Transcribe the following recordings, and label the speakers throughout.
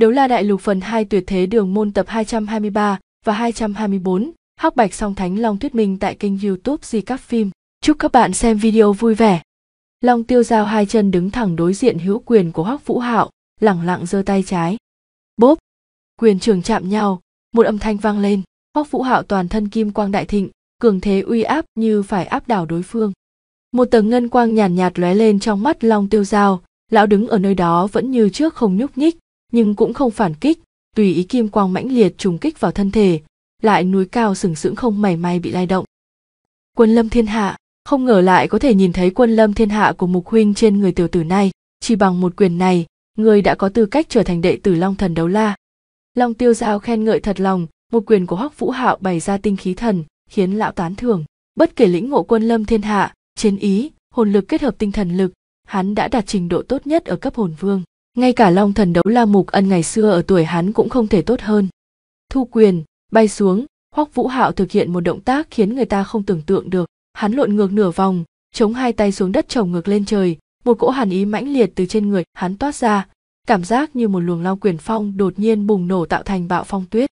Speaker 1: Đấu La Đại Lục phần 2 tuyệt thế đường môn tập 223 và 224, Hắc Bạch Song Thánh Long thuyết minh tại kênh YouTube Di Các Phim. Chúc các bạn xem video vui vẻ. Long Tiêu Giao hai chân đứng thẳng đối diện hữu quyền của hắc Vũ Hạo, lẳng lặng giơ tay trái. Bốp! Quyền trường chạm nhau, một âm thanh vang lên, hắc Vũ Hạo toàn thân kim quang đại thịnh, cường thế uy áp như phải áp đảo đối phương. Một tầng ngân quang nhàn nhạt, nhạt lóe lên trong mắt Long Tiêu Giao, lão đứng ở nơi đó vẫn như trước không nhúc nhích, nhưng cũng không phản kích tùy ý kim quang mãnh liệt trùng kích vào thân thể lại núi cao sừng sững không mảy may bị lay động quân lâm thiên hạ không ngờ lại có thể nhìn thấy quân lâm thiên hạ của mục huynh trên người tiểu tử này chỉ bằng một quyền này người đã có tư cách trở thành đệ tử long thần đấu la long tiêu giao khen ngợi thật lòng một quyền của hoắc vũ hạo bày ra tinh khí thần khiến lão tán thưởng bất kể lĩnh ngộ quân lâm thiên hạ chiến ý hồn lực kết hợp tinh thần lực hắn đã đạt trình độ tốt nhất ở cấp hồn vương ngay cả long thần đấu la mục ân ngày xưa ở tuổi hắn cũng không thể tốt hơn thu quyền bay xuống hoắc vũ hạo thực hiện một động tác khiến người ta không tưởng tượng được hắn lộn ngược nửa vòng chống hai tay xuống đất trồng ngược lên trời một cỗ hàn ý mãnh liệt từ trên người hắn toát ra cảm giác như một luồng long quyền phong đột nhiên bùng nổ tạo thành bạo phong tuyết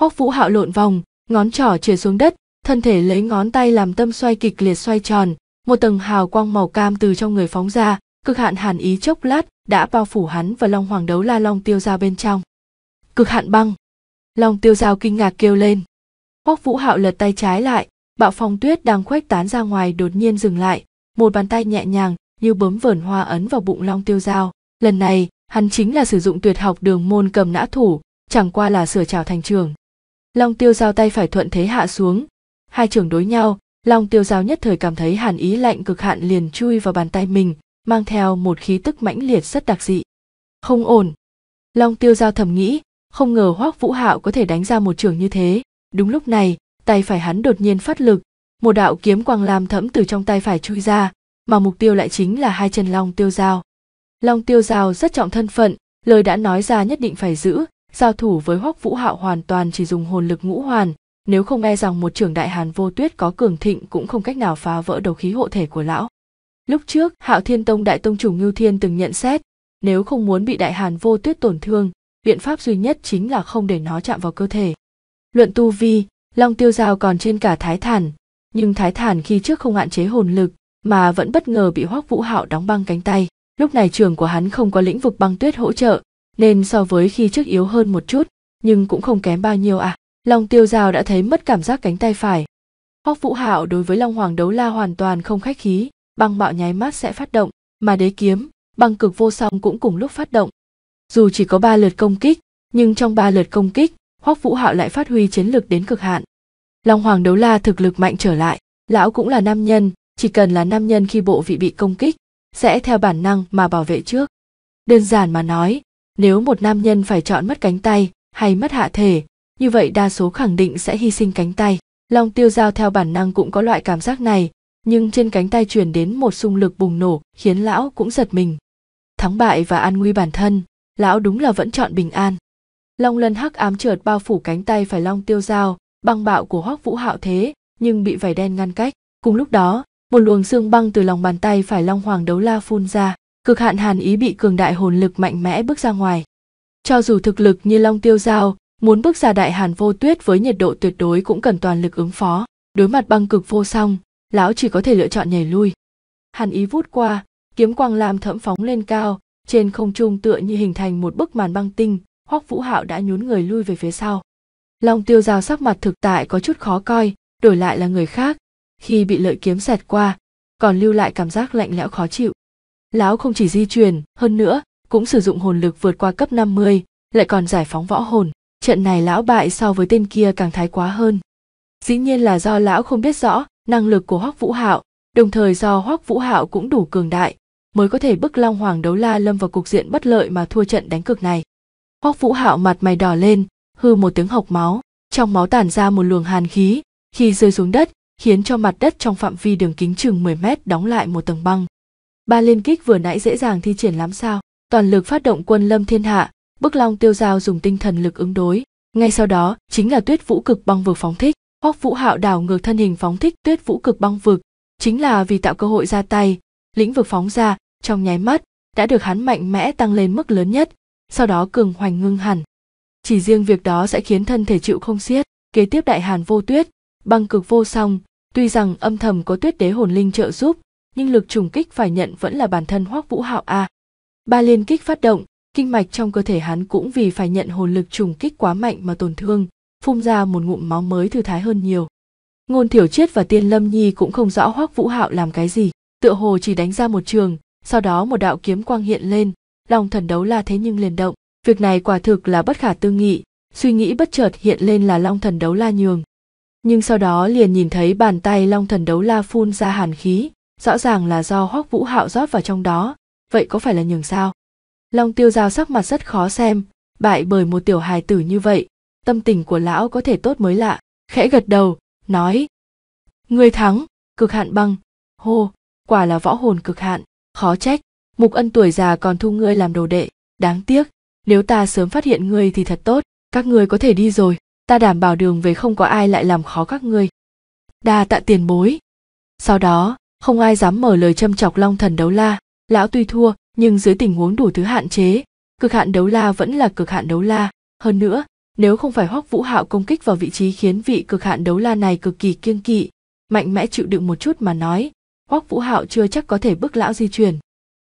Speaker 1: hoắc vũ hạo lộn vòng ngón trỏ chìa xuống đất thân thể lấy ngón tay làm tâm xoay kịch liệt xoay tròn một tầng hào quang màu cam từ trong người phóng ra cực hạn hàn ý chốc lát đã bao phủ hắn và long hoàng đấu la long tiêu dao bên trong cực hạn băng long tiêu dao kinh ngạc kêu lên hoắc vũ hạo lật tay trái lại bạo phong tuyết đang khuếch tán ra ngoài đột nhiên dừng lại một bàn tay nhẹ nhàng như bấm vởn hoa ấn vào bụng long tiêu dao lần này hắn chính là sử dụng tuyệt học đường môn cầm nã thủ chẳng qua là sửa trào thành trường long tiêu dao tay phải thuận thế hạ xuống hai trường đối nhau long tiêu dao nhất thời cảm thấy hàn ý lạnh cực hạn liền chui vào bàn tay mình mang theo một khí tức mãnh liệt rất đặc dị không ổn long tiêu giao thầm nghĩ không ngờ hoác vũ hạo có thể đánh ra một trường như thế đúng lúc này tay phải hắn đột nhiên phát lực một đạo kiếm quang lam thẫm từ trong tay phải chui ra mà mục tiêu lại chính là hai chân long tiêu giao long tiêu giao rất trọng thân phận lời đã nói ra nhất định phải giữ giao thủ với hoắc vũ hạo hoàn toàn chỉ dùng hồn lực ngũ hoàn nếu không e rằng một trưởng đại hàn vô tuyết có cường thịnh cũng không cách nào phá vỡ đầu khí hộ thể của lão Lúc trước, Hạo Thiên Tông Đại Tông chủ Ngưu Thiên từng nhận xét, nếu không muốn bị Đại Hàn vô tuyết tổn thương, biện pháp duy nhất chính là không để nó chạm vào cơ thể. Luận tu vi, Long Tiêu Giao còn trên cả Thái Thản, nhưng Thái Thản khi trước không hạn chế hồn lực, mà vẫn bất ngờ bị Hoắc Vũ Hạo đóng băng cánh tay. Lúc này trường của hắn không có lĩnh vực băng tuyết hỗ trợ, nên so với khi trước yếu hơn một chút, nhưng cũng không kém bao nhiêu à. Long Tiêu Giao đã thấy mất cảm giác cánh tay phải. Hoắc Vũ Hạo đối với Long Hoàng Đấu La hoàn toàn không khách khí, băng bạo nháy mắt sẽ phát động, mà đế kiếm, băng cực vô song cũng cùng lúc phát động. Dù chỉ có 3 lượt công kích, nhưng trong 3 lượt công kích, Hoắc Vũ Hạo lại phát huy chiến lực đến cực hạn. Long Hoàng Đấu La thực lực mạnh trở lại, lão cũng là nam nhân, chỉ cần là nam nhân khi bộ vị bị công kích, sẽ theo bản năng mà bảo vệ trước. Đơn giản mà nói, nếu một nam nhân phải chọn mất cánh tay hay mất hạ thể, như vậy đa số khẳng định sẽ hy sinh cánh tay. Long Tiêu Giao theo bản năng cũng có loại cảm giác này, nhưng trên cánh tay truyền đến một xung lực bùng nổ khiến lão cũng giật mình thắng bại và an nguy bản thân lão đúng là vẫn chọn bình an long lân hắc ám trượt bao phủ cánh tay phải long tiêu dao băng bạo của hoắc vũ hạo thế nhưng bị vải đen ngăn cách cùng lúc đó một luồng xương băng từ lòng bàn tay phải long hoàng đấu la phun ra cực hạn hàn ý bị cường đại hồn lực mạnh mẽ bước ra ngoài cho dù thực lực như long tiêu dao muốn bước ra đại hàn vô tuyết với nhiệt độ tuyệt đối cũng cần toàn lực ứng phó đối mặt băng cực vô song lão chỉ có thể lựa chọn nhảy lui hàn ý vút qua kiếm quang lam thẫm phóng lên cao trên không trung tựa như hình thành một bức màn băng tinh hoắc vũ hạo đã nhún người lui về phía sau long tiêu giao sắc mặt thực tại có chút khó coi đổi lại là người khác khi bị lợi kiếm xẹt qua còn lưu lại cảm giác lạnh lẽo khó chịu lão không chỉ di chuyển hơn nữa cũng sử dụng hồn lực vượt qua cấp 50, lại còn giải phóng võ hồn trận này lão bại so với tên kia càng thái quá hơn dĩ nhiên là do lão không biết rõ năng lực của hoắc vũ hạo đồng thời do hoắc vũ hạo cũng đủ cường đại mới có thể bức long hoàng đấu la lâm vào cục diện bất lợi mà thua trận đánh cược này hoắc vũ hạo mặt mày đỏ lên hư một tiếng hộc máu trong máu tản ra một luồng hàn khí khi rơi xuống đất khiến cho mặt đất trong phạm vi đường kính chừng 10 mét đóng lại một tầng băng ba liên kích vừa nãy dễ dàng thi triển lắm sao toàn lực phát động quân lâm thiên hạ bức long tiêu giao dùng tinh thần lực ứng đối ngay sau đó chính là tuyết vũ cực băng vừa phóng thích hoắc vũ hạo đảo ngược thân hình phóng thích tuyết vũ cực băng vực chính là vì tạo cơ hội ra tay lĩnh vực phóng ra trong nháy mắt đã được hắn mạnh mẽ tăng lên mức lớn nhất sau đó cường hoành ngưng hẳn chỉ riêng việc đó sẽ khiến thân thể chịu không xiết kế tiếp đại hàn vô tuyết băng cực vô song tuy rằng âm thầm có tuyết đế hồn linh trợ giúp nhưng lực trùng kích phải nhận vẫn là bản thân hoắc vũ hạo a ba liên kích phát động kinh mạch trong cơ thể hắn cũng vì phải nhận hồn lực trùng kích quá mạnh mà tổn thương phun ra một ngụm máu mới thư thái hơn nhiều ngôn thiểu chết và tiên lâm nhi cũng không rõ hoắc vũ hạo làm cái gì tựa hồ chỉ đánh ra một trường sau đó một đạo kiếm quang hiện lên lòng thần đấu la thế nhưng liền động việc này quả thực là bất khả tư nghị suy nghĩ bất chợt hiện lên là long thần đấu la nhường nhưng sau đó liền nhìn thấy bàn tay long thần đấu la phun ra hàn khí rõ ràng là do hoắc vũ hạo rót vào trong đó vậy có phải là nhường sao long tiêu giao sắc mặt rất khó xem bại bởi một tiểu hài tử như vậy tâm tình của lão có thể tốt mới lạ khẽ gật đầu nói người thắng cực hạn băng hô quả là võ hồn cực hạn khó trách mục ân tuổi già còn thu ngươi làm đồ đệ đáng tiếc nếu ta sớm phát hiện ngươi thì thật tốt các ngươi có thể đi rồi ta đảm bảo đường về không có ai lại làm khó các ngươi đa tạ tiền bối sau đó không ai dám mở lời châm chọc long thần đấu la lão tuy thua nhưng dưới tình huống đủ thứ hạn chế cực hạn đấu la vẫn là cực hạn đấu la hơn nữa nếu không phải Hoắc Vũ Hạo công kích vào vị trí khiến vị cực hạn đấu la này cực kỳ kiêng kỵ, mạnh mẽ chịu đựng một chút mà nói, Hoắc Vũ Hạo chưa chắc có thể bước lão di chuyển.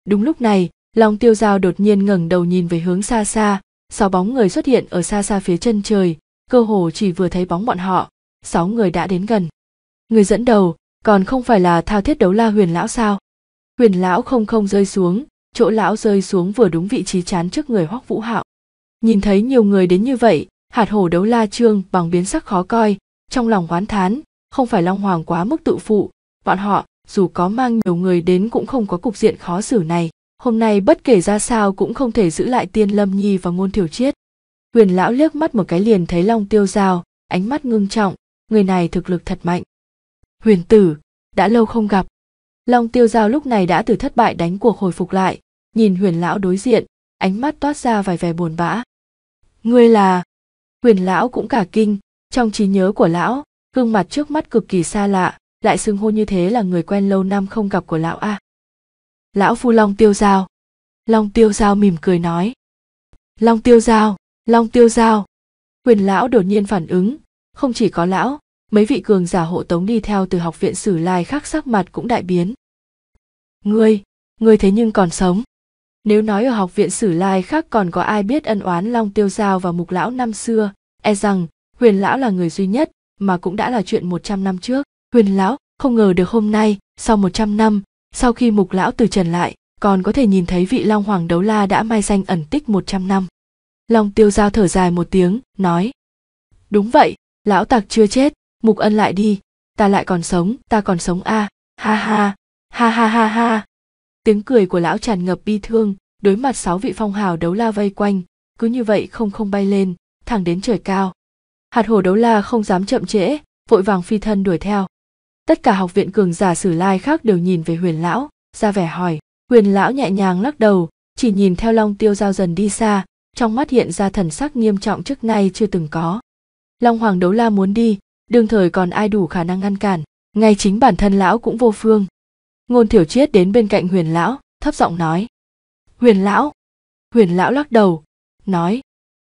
Speaker 1: Đúng lúc này, Long Tiêu Giao đột nhiên ngẩng đầu nhìn về hướng xa xa, sáu bóng người xuất hiện ở xa xa phía chân trời, cơ hồ chỉ vừa thấy bóng bọn họ, sáu người đã đến gần. Người dẫn đầu, còn không phải là thao thiết đấu la huyền lão sao? Huyền lão không không rơi xuống, chỗ lão rơi xuống vừa đúng vị trí chán trước người Hoắc Vũ Hạo nhìn thấy nhiều người đến như vậy hạt hổ đấu la trương bằng biến sắc khó coi trong lòng oán thán không phải long hoàng quá mức tự phụ bọn họ dù có mang nhiều người đến cũng không có cục diện khó xử này hôm nay bất kể ra sao cũng không thể giữ lại tiên lâm nhi và ngôn thiểu chiết huyền lão liếc mắt một cái liền thấy long tiêu dao ánh mắt ngưng trọng người này thực lực thật mạnh huyền tử đã lâu không gặp long tiêu dao lúc này đã từ thất bại đánh cuộc hồi phục lại nhìn huyền lão đối diện ánh mắt toát ra vài vẻ buồn bã ngươi là quyền lão cũng cả kinh trong trí nhớ của lão gương mặt trước mắt cực kỳ xa lạ lại xưng hô như thế là người quen lâu năm không gặp của lão a à. lão phu long tiêu giao long tiêu giao mỉm cười nói long tiêu giao long tiêu giao quyền lão đột nhiên phản ứng không chỉ có lão mấy vị cường giả hộ tống đi theo từ học viện sử lai khác sắc mặt cũng đại biến ngươi ngươi thế nhưng còn sống nếu nói ở học viện sử lai khác còn có ai biết ân oán Long Tiêu Giao và Mục Lão năm xưa, e rằng Huyền Lão là người duy nhất mà cũng đã là chuyện 100 năm trước. Huyền Lão không ngờ được hôm nay, sau 100 năm, sau khi Mục Lão từ trần lại, còn có thể nhìn thấy vị Long Hoàng Đấu La đã mai danh ẩn tích 100 năm. Long Tiêu Giao thở dài một tiếng, nói. Đúng vậy, Lão Tạc chưa chết, Mục Ân lại đi, ta lại còn sống, ta còn sống a, à. ha ha, ha ha ha ha tiếng cười của lão tràn ngập bi thương đối mặt sáu vị phong hào đấu la vây quanh cứ như vậy không không bay lên thẳng đến trời cao hạt hổ đấu la không dám chậm trễ vội vàng phi thân đuổi theo tất cả học viện cường giả sử lai khác đều nhìn về huyền lão ra vẻ hỏi huyền lão nhẹ nhàng lắc đầu chỉ nhìn theo long tiêu giao dần đi xa trong mắt hiện ra thần sắc nghiêm trọng trước nay chưa từng có long hoàng đấu la muốn đi đương thời còn ai đủ khả năng ngăn cản ngay chính bản thân lão cũng vô phương ngôn thiểu chiết đến bên cạnh huyền lão thấp giọng nói huyền lão huyền lão lắc đầu nói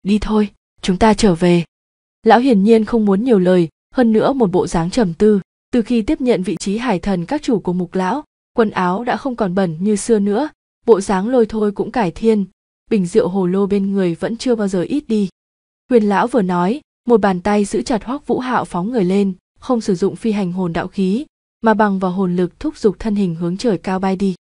Speaker 1: đi thôi chúng ta trở về lão hiển nhiên không muốn nhiều lời hơn nữa một bộ dáng trầm tư từ khi tiếp nhận vị trí hải thần các chủ của mục lão quần áo đã không còn bẩn như xưa nữa bộ dáng lôi thôi cũng cải thiên bình rượu hồ lô bên người vẫn chưa bao giờ ít đi huyền lão vừa nói một bàn tay giữ chặt hoắc vũ hạo phóng người lên không sử dụng phi hành hồn đạo khí mà bằng vào hồn lực thúc giục thân hình hướng trời cao bay đi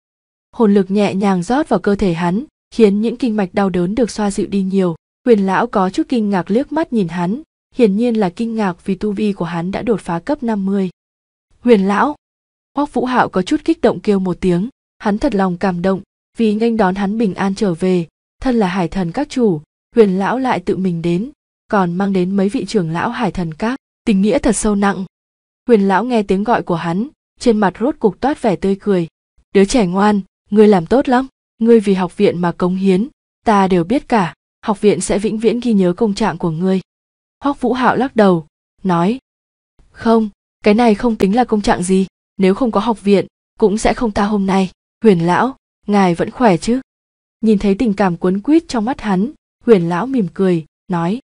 Speaker 1: hồn lực nhẹ nhàng rót vào cơ thể hắn khiến những kinh mạch đau đớn được xoa dịu đi nhiều huyền lão có chút kinh ngạc liếc mắt nhìn hắn hiển nhiên là kinh ngạc vì tu vi của hắn đã đột phá cấp 50. Huyền lão! Hoắc Vũ Hạo có chút kích động kêu một tiếng, hắn thật lòng cảm động, vì nghênh đón hắn bình an trở về, thân là hải thần các chủ, huyền lão lại tự mình đến, còn mang đến mấy vị trưởng lão hải thần các, tình nghĩa thật sâu nặng huyền lão nghe tiếng gọi của hắn trên mặt rốt cục toát vẻ tươi cười đứa trẻ ngoan ngươi làm tốt lắm ngươi vì học viện mà cống hiến ta đều biết cả học viện sẽ vĩnh viễn ghi nhớ công trạng của ngươi hoắc vũ hạo lắc đầu nói không cái này không tính là công trạng gì nếu không có học viện cũng sẽ không ta hôm nay huyền lão ngài vẫn khỏe chứ nhìn thấy tình cảm cuốn quýt trong mắt hắn huyền lão mỉm cười nói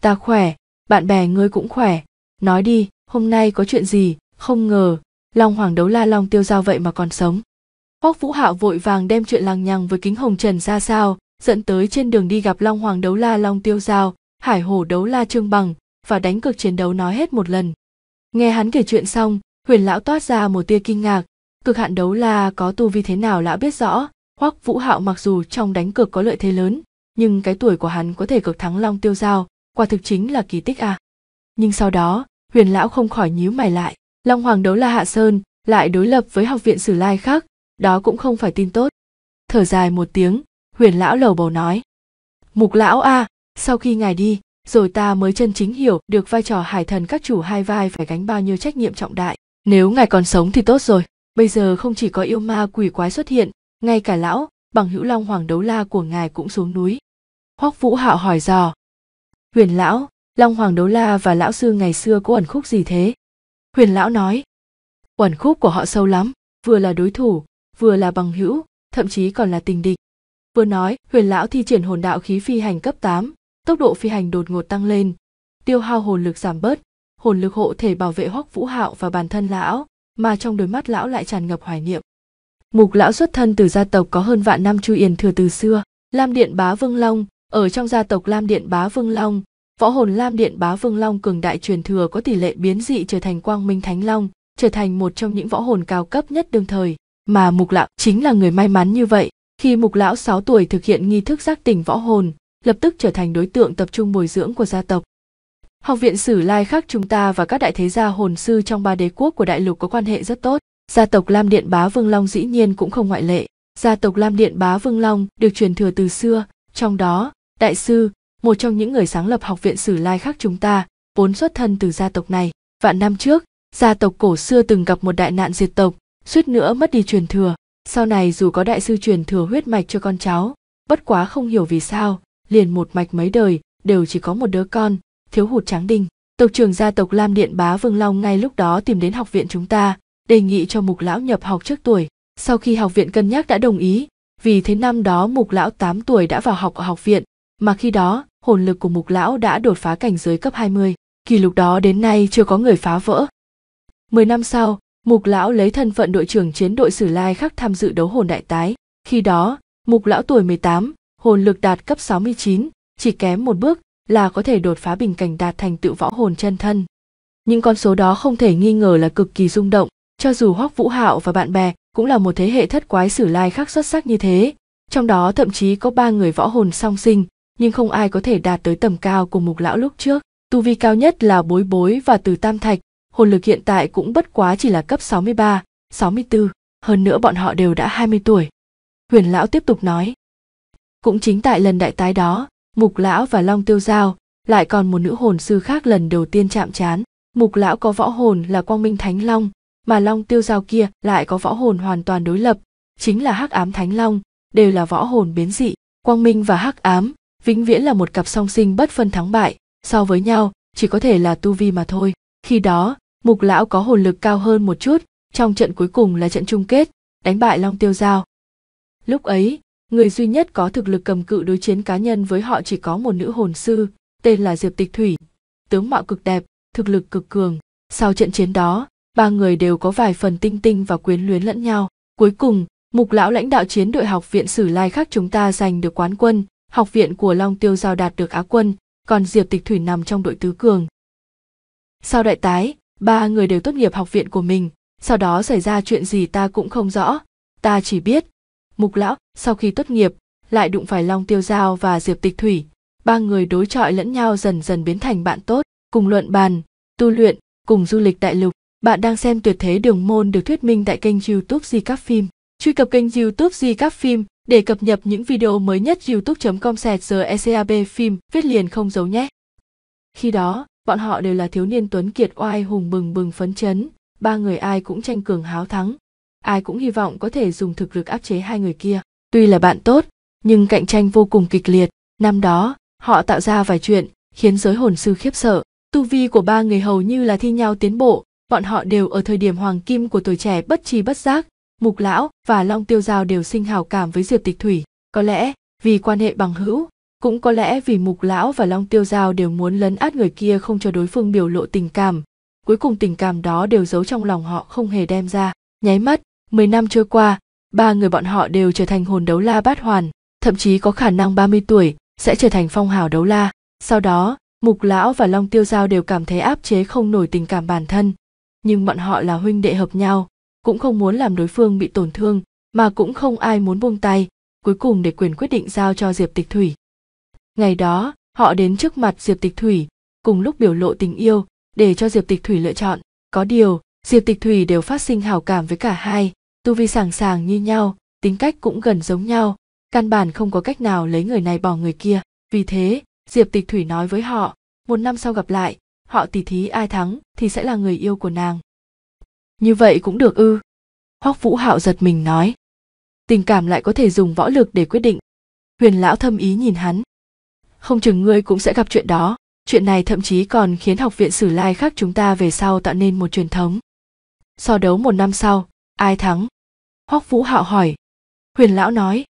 Speaker 1: ta khỏe bạn bè ngươi cũng khỏe nói đi hôm nay có chuyện gì không ngờ long hoàng đấu la long tiêu dao vậy mà còn sống hoắc vũ hạo vội vàng đem chuyện lằng nhằng với kính hồng trần ra sao dẫn tới trên đường đi gặp long hoàng đấu la long tiêu dao hải hổ đấu la trương bằng và đánh cược chiến đấu nói hết một lần nghe hắn kể chuyện xong huyền lão toát ra một tia kinh ngạc cực hạn đấu la có tu vi thế nào lão biết rõ hoắc vũ hạo mặc dù trong đánh cược có lợi thế lớn nhưng cái tuổi của hắn có thể cực thắng long tiêu dao quả thực chính là kỳ tích à nhưng sau đó huyền lão không khỏi nhíu mày lại long hoàng đấu la hạ sơn lại đối lập với học viện sử lai khác đó cũng không phải tin tốt thở dài một tiếng huyền lão lầu bầu nói mục lão a sau khi ngài đi rồi ta mới chân chính hiểu được vai trò hải thần các chủ hai vai phải gánh bao nhiêu trách nhiệm trọng đại nếu ngài còn sống thì tốt rồi bây giờ không chỉ có yêu ma quỷ quái xuất hiện ngay cả lão bằng hữu long hoàng đấu la của ngài cũng xuống núi hoắc vũ hạo hỏi dò huyền lão Long Hoàng Đấu La và lão sư ngày xưa có ẩn khúc gì thế? Huyền lão nói, ẩn khúc của họ sâu lắm, vừa là đối thủ, vừa là bằng hữu, thậm chí còn là tình địch. Vừa nói, huyền lão thi triển hồn đạo khí phi hành cấp 8, tốc độ phi hành đột ngột tăng lên, tiêu hao hồn lực giảm bớt, hồn lực hộ thể bảo vệ Hoắc Vũ Hạo và bản thân lão, mà trong đôi mắt lão lại tràn ngập hoài niệm. Mục lão xuất thân từ gia tộc có hơn vạn năm chu yền thừa từ xưa, Lam Điện Bá Vương Long, ở trong gia tộc Lam Điện Bá Vương Long, Võ hồn Lam Điện Bá Vương Long cường đại truyền thừa có tỷ lệ biến dị trở thành Quang Minh Thánh Long, trở thành một trong những võ hồn cao cấp nhất đương thời, mà Mục lão chính là người may mắn như vậy. Khi Mục lão 6 tuổi thực hiện nghi thức giác tỉnh võ hồn, lập tức trở thành đối tượng tập trung bồi dưỡng của gia tộc. Học viện Sử Lai khác chúng ta và các đại thế gia hồn sư trong ba đế quốc của đại lục có quan hệ rất tốt. Gia tộc Lam Điện Bá Vương Long dĩ nhiên cũng không ngoại lệ. Gia tộc Lam Điện Bá Vương Long được truyền thừa từ xưa, trong đó, đại sư, một trong những người sáng lập học viện sử lai khác chúng ta vốn xuất thân từ gia tộc này vạn năm trước gia tộc cổ xưa từng gặp một đại nạn diệt tộc suýt nữa mất đi truyền thừa sau này dù có đại sư truyền thừa huyết mạch cho con cháu bất quá không hiểu vì sao liền một mạch mấy đời đều chỉ có một đứa con thiếu hụt tráng đinh tộc trưởng gia tộc lam điện bá vương long ngay lúc đó tìm đến học viện chúng ta đề nghị cho mục lão nhập học trước tuổi sau khi học viện cân nhắc đã đồng ý vì thế năm đó mục lão 8 tuổi đã vào học ở học viện mà khi đó hồn lực của mục lão đã đột phá cảnh giới cấp 20, kỷ lục đó đến nay chưa có người phá vỡ. Mười năm sau, mục lão lấy thân phận đội trưởng chiến đội Sử Lai khắc tham dự đấu hồn đại tái. Khi đó, mục lão tuổi 18, hồn lực đạt cấp 69, chỉ kém một bước là có thể đột phá bình cảnh đạt thành tựu võ hồn chân thân. Những con số đó không thể nghi ngờ là cực kỳ rung động, cho dù Hoắc Vũ Hạo và bạn bè cũng là một thế hệ thất quái Sử Lai khắc xuất sắc như thế, trong đó thậm chí có ba người võ hồn song sinh, nhưng không ai có thể đạt tới tầm cao của mục lão lúc trước. Tu vi cao nhất là bối bối và từ tam thạch, hồn lực hiện tại cũng bất quá chỉ là cấp 63, 64, hơn nữa bọn họ đều đã 20 tuổi. Huyền lão tiếp tục nói. Cũng chính tại lần đại tái đó, mục lão và long tiêu giao, lại còn một nữ hồn sư khác lần đầu tiên chạm trán. Mục lão có võ hồn là quang minh thánh long, mà long tiêu giao kia lại có võ hồn hoàn toàn đối lập, chính là hắc ám thánh long, đều là võ hồn biến dị. Quang minh và hắc ám vĩnh viễn là một cặp song sinh bất phân thắng bại so với nhau chỉ có thể là tu vi mà thôi khi đó mục lão có hồn lực cao hơn một chút trong trận cuối cùng là trận chung kết đánh bại long tiêu giao lúc ấy người duy nhất có thực lực cầm cự đối chiến cá nhân với họ chỉ có một nữ hồn sư tên là diệp tịch thủy tướng mạo cực đẹp thực lực cực cường sau trận chiến đó ba người đều có vài phần tinh tinh và quyến luyến lẫn nhau cuối cùng mục lão lãnh đạo chiến đội học viện sử lai khác chúng ta giành được quán quân học viện của Long Tiêu Giao đạt được Á quân, còn Diệp Tịch Thủy nằm trong đội tứ cường. Sau đại tái, ba người đều tốt nghiệp học viện của mình, sau đó xảy ra chuyện gì ta cũng không rõ, ta chỉ biết. Mục lão, sau khi tốt nghiệp, lại đụng phải Long Tiêu Giao và Diệp Tịch Thủy, ba người đối chọi lẫn nhau dần dần biến thành bạn tốt, cùng luận bàn, tu luyện, cùng du lịch đại lục. Bạn đang xem tuyệt thế đường môn được thuyết minh tại kênh youtube Di Các Phim. Truy cập kênh youtube Di Các Phim để cập nhật những video mới nhất youtube.com sẹt giờ ECAB phim viết liền không giấu nhé. Khi đó, bọn họ đều là thiếu niên tuấn kiệt oai hùng bừng bừng phấn chấn, ba người ai cũng tranh cường háo thắng. Ai cũng hy vọng có thể dùng thực lực áp chế hai người kia. Tuy là bạn tốt, nhưng cạnh tranh vô cùng kịch liệt. Năm đó, họ tạo ra vài chuyện, khiến giới hồn sư khiếp sợ. Tu vi của ba người hầu như là thi nhau tiến bộ, bọn họ đều ở thời điểm hoàng kim của tuổi trẻ bất tri bất giác, mục lão và long tiêu giao đều sinh hào cảm với diệp tịch thủy có lẽ vì quan hệ bằng hữu cũng có lẽ vì mục lão và long tiêu giao đều muốn lấn át người kia không cho đối phương biểu lộ tình cảm cuối cùng tình cảm đó đều giấu trong lòng họ không hề đem ra nháy mắt mười năm trôi qua ba người bọn họ đều trở thành hồn đấu la bát hoàn thậm chí có khả năng 30 tuổi sẽ trở thành phong hào đấu la sau đó mục lão và long tiêu giao đều cảm thấy áp chế không nổi tình cảm bản thân nhưng bọn họ là huynh đệ hợp nhau cũng không muốn làm đối phương bị tổn thương mà cũng không ai muốn buông tay cuối cùng để quyền quyết định giao cho diệp tịch thủy ngày đó họ đến trước mặt diệp tịch thủy cùng lúc biểu lộ tình yêu để cho diệp tịch thủy lựa chọn có điều diệp tịch thủy đều phát sinh hào cảm với cả hai tu vi sàng sàng như nhau tính cách cũng gần giống nhau căn bản không có cách nào lấy người này bỏ người kia vì thế diệp tịch thủy nói với họ một năm sau gặp lại họ tỉ thí ai thắng thì sẽ là người yêu của nàng như vậy cũng được ư hoắc vũ hạo giật mình nói tình cảm lại có thể dùng võ lực để quyết định huyền lão thâm ý nhìn hắn không chừng ngươi cũng sẽ gặp chuyện đó chuyện này thậm chí còn khiến học viện sử lai khác chúng ta về sau tạo nên một truyền thống so đấu một năm sau ai thắng hoắc vũ hạo hỏi huyền lão nói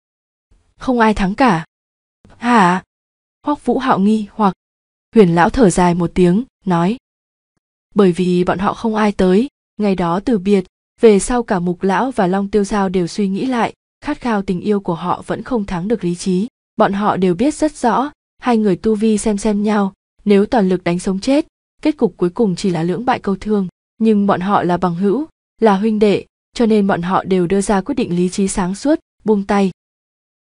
Speaker 1: không ai thắng cả hả hoắc vũ hạo nghi hoặc huyền lão thở dài một tiếng nói bởi vì bọn họ không ai tới ngày đó từ biệt về sau cả mục lão và long tiêu sao đều suy nghĩ lại khát khao tình yêu của họ vẫn không thắng được lý trí bọn họ đều biết rất rõ hai người tu vi xem xem nhau nếu toàn lực đánh sống chết kết cục cuối cùng chỉ là lưỡng bại câu thương nhưng bọn họ là bằng hữu là huynh đệ cho nên bọn họ đều đưa ra quyết định lý trí sáng suốt buông tay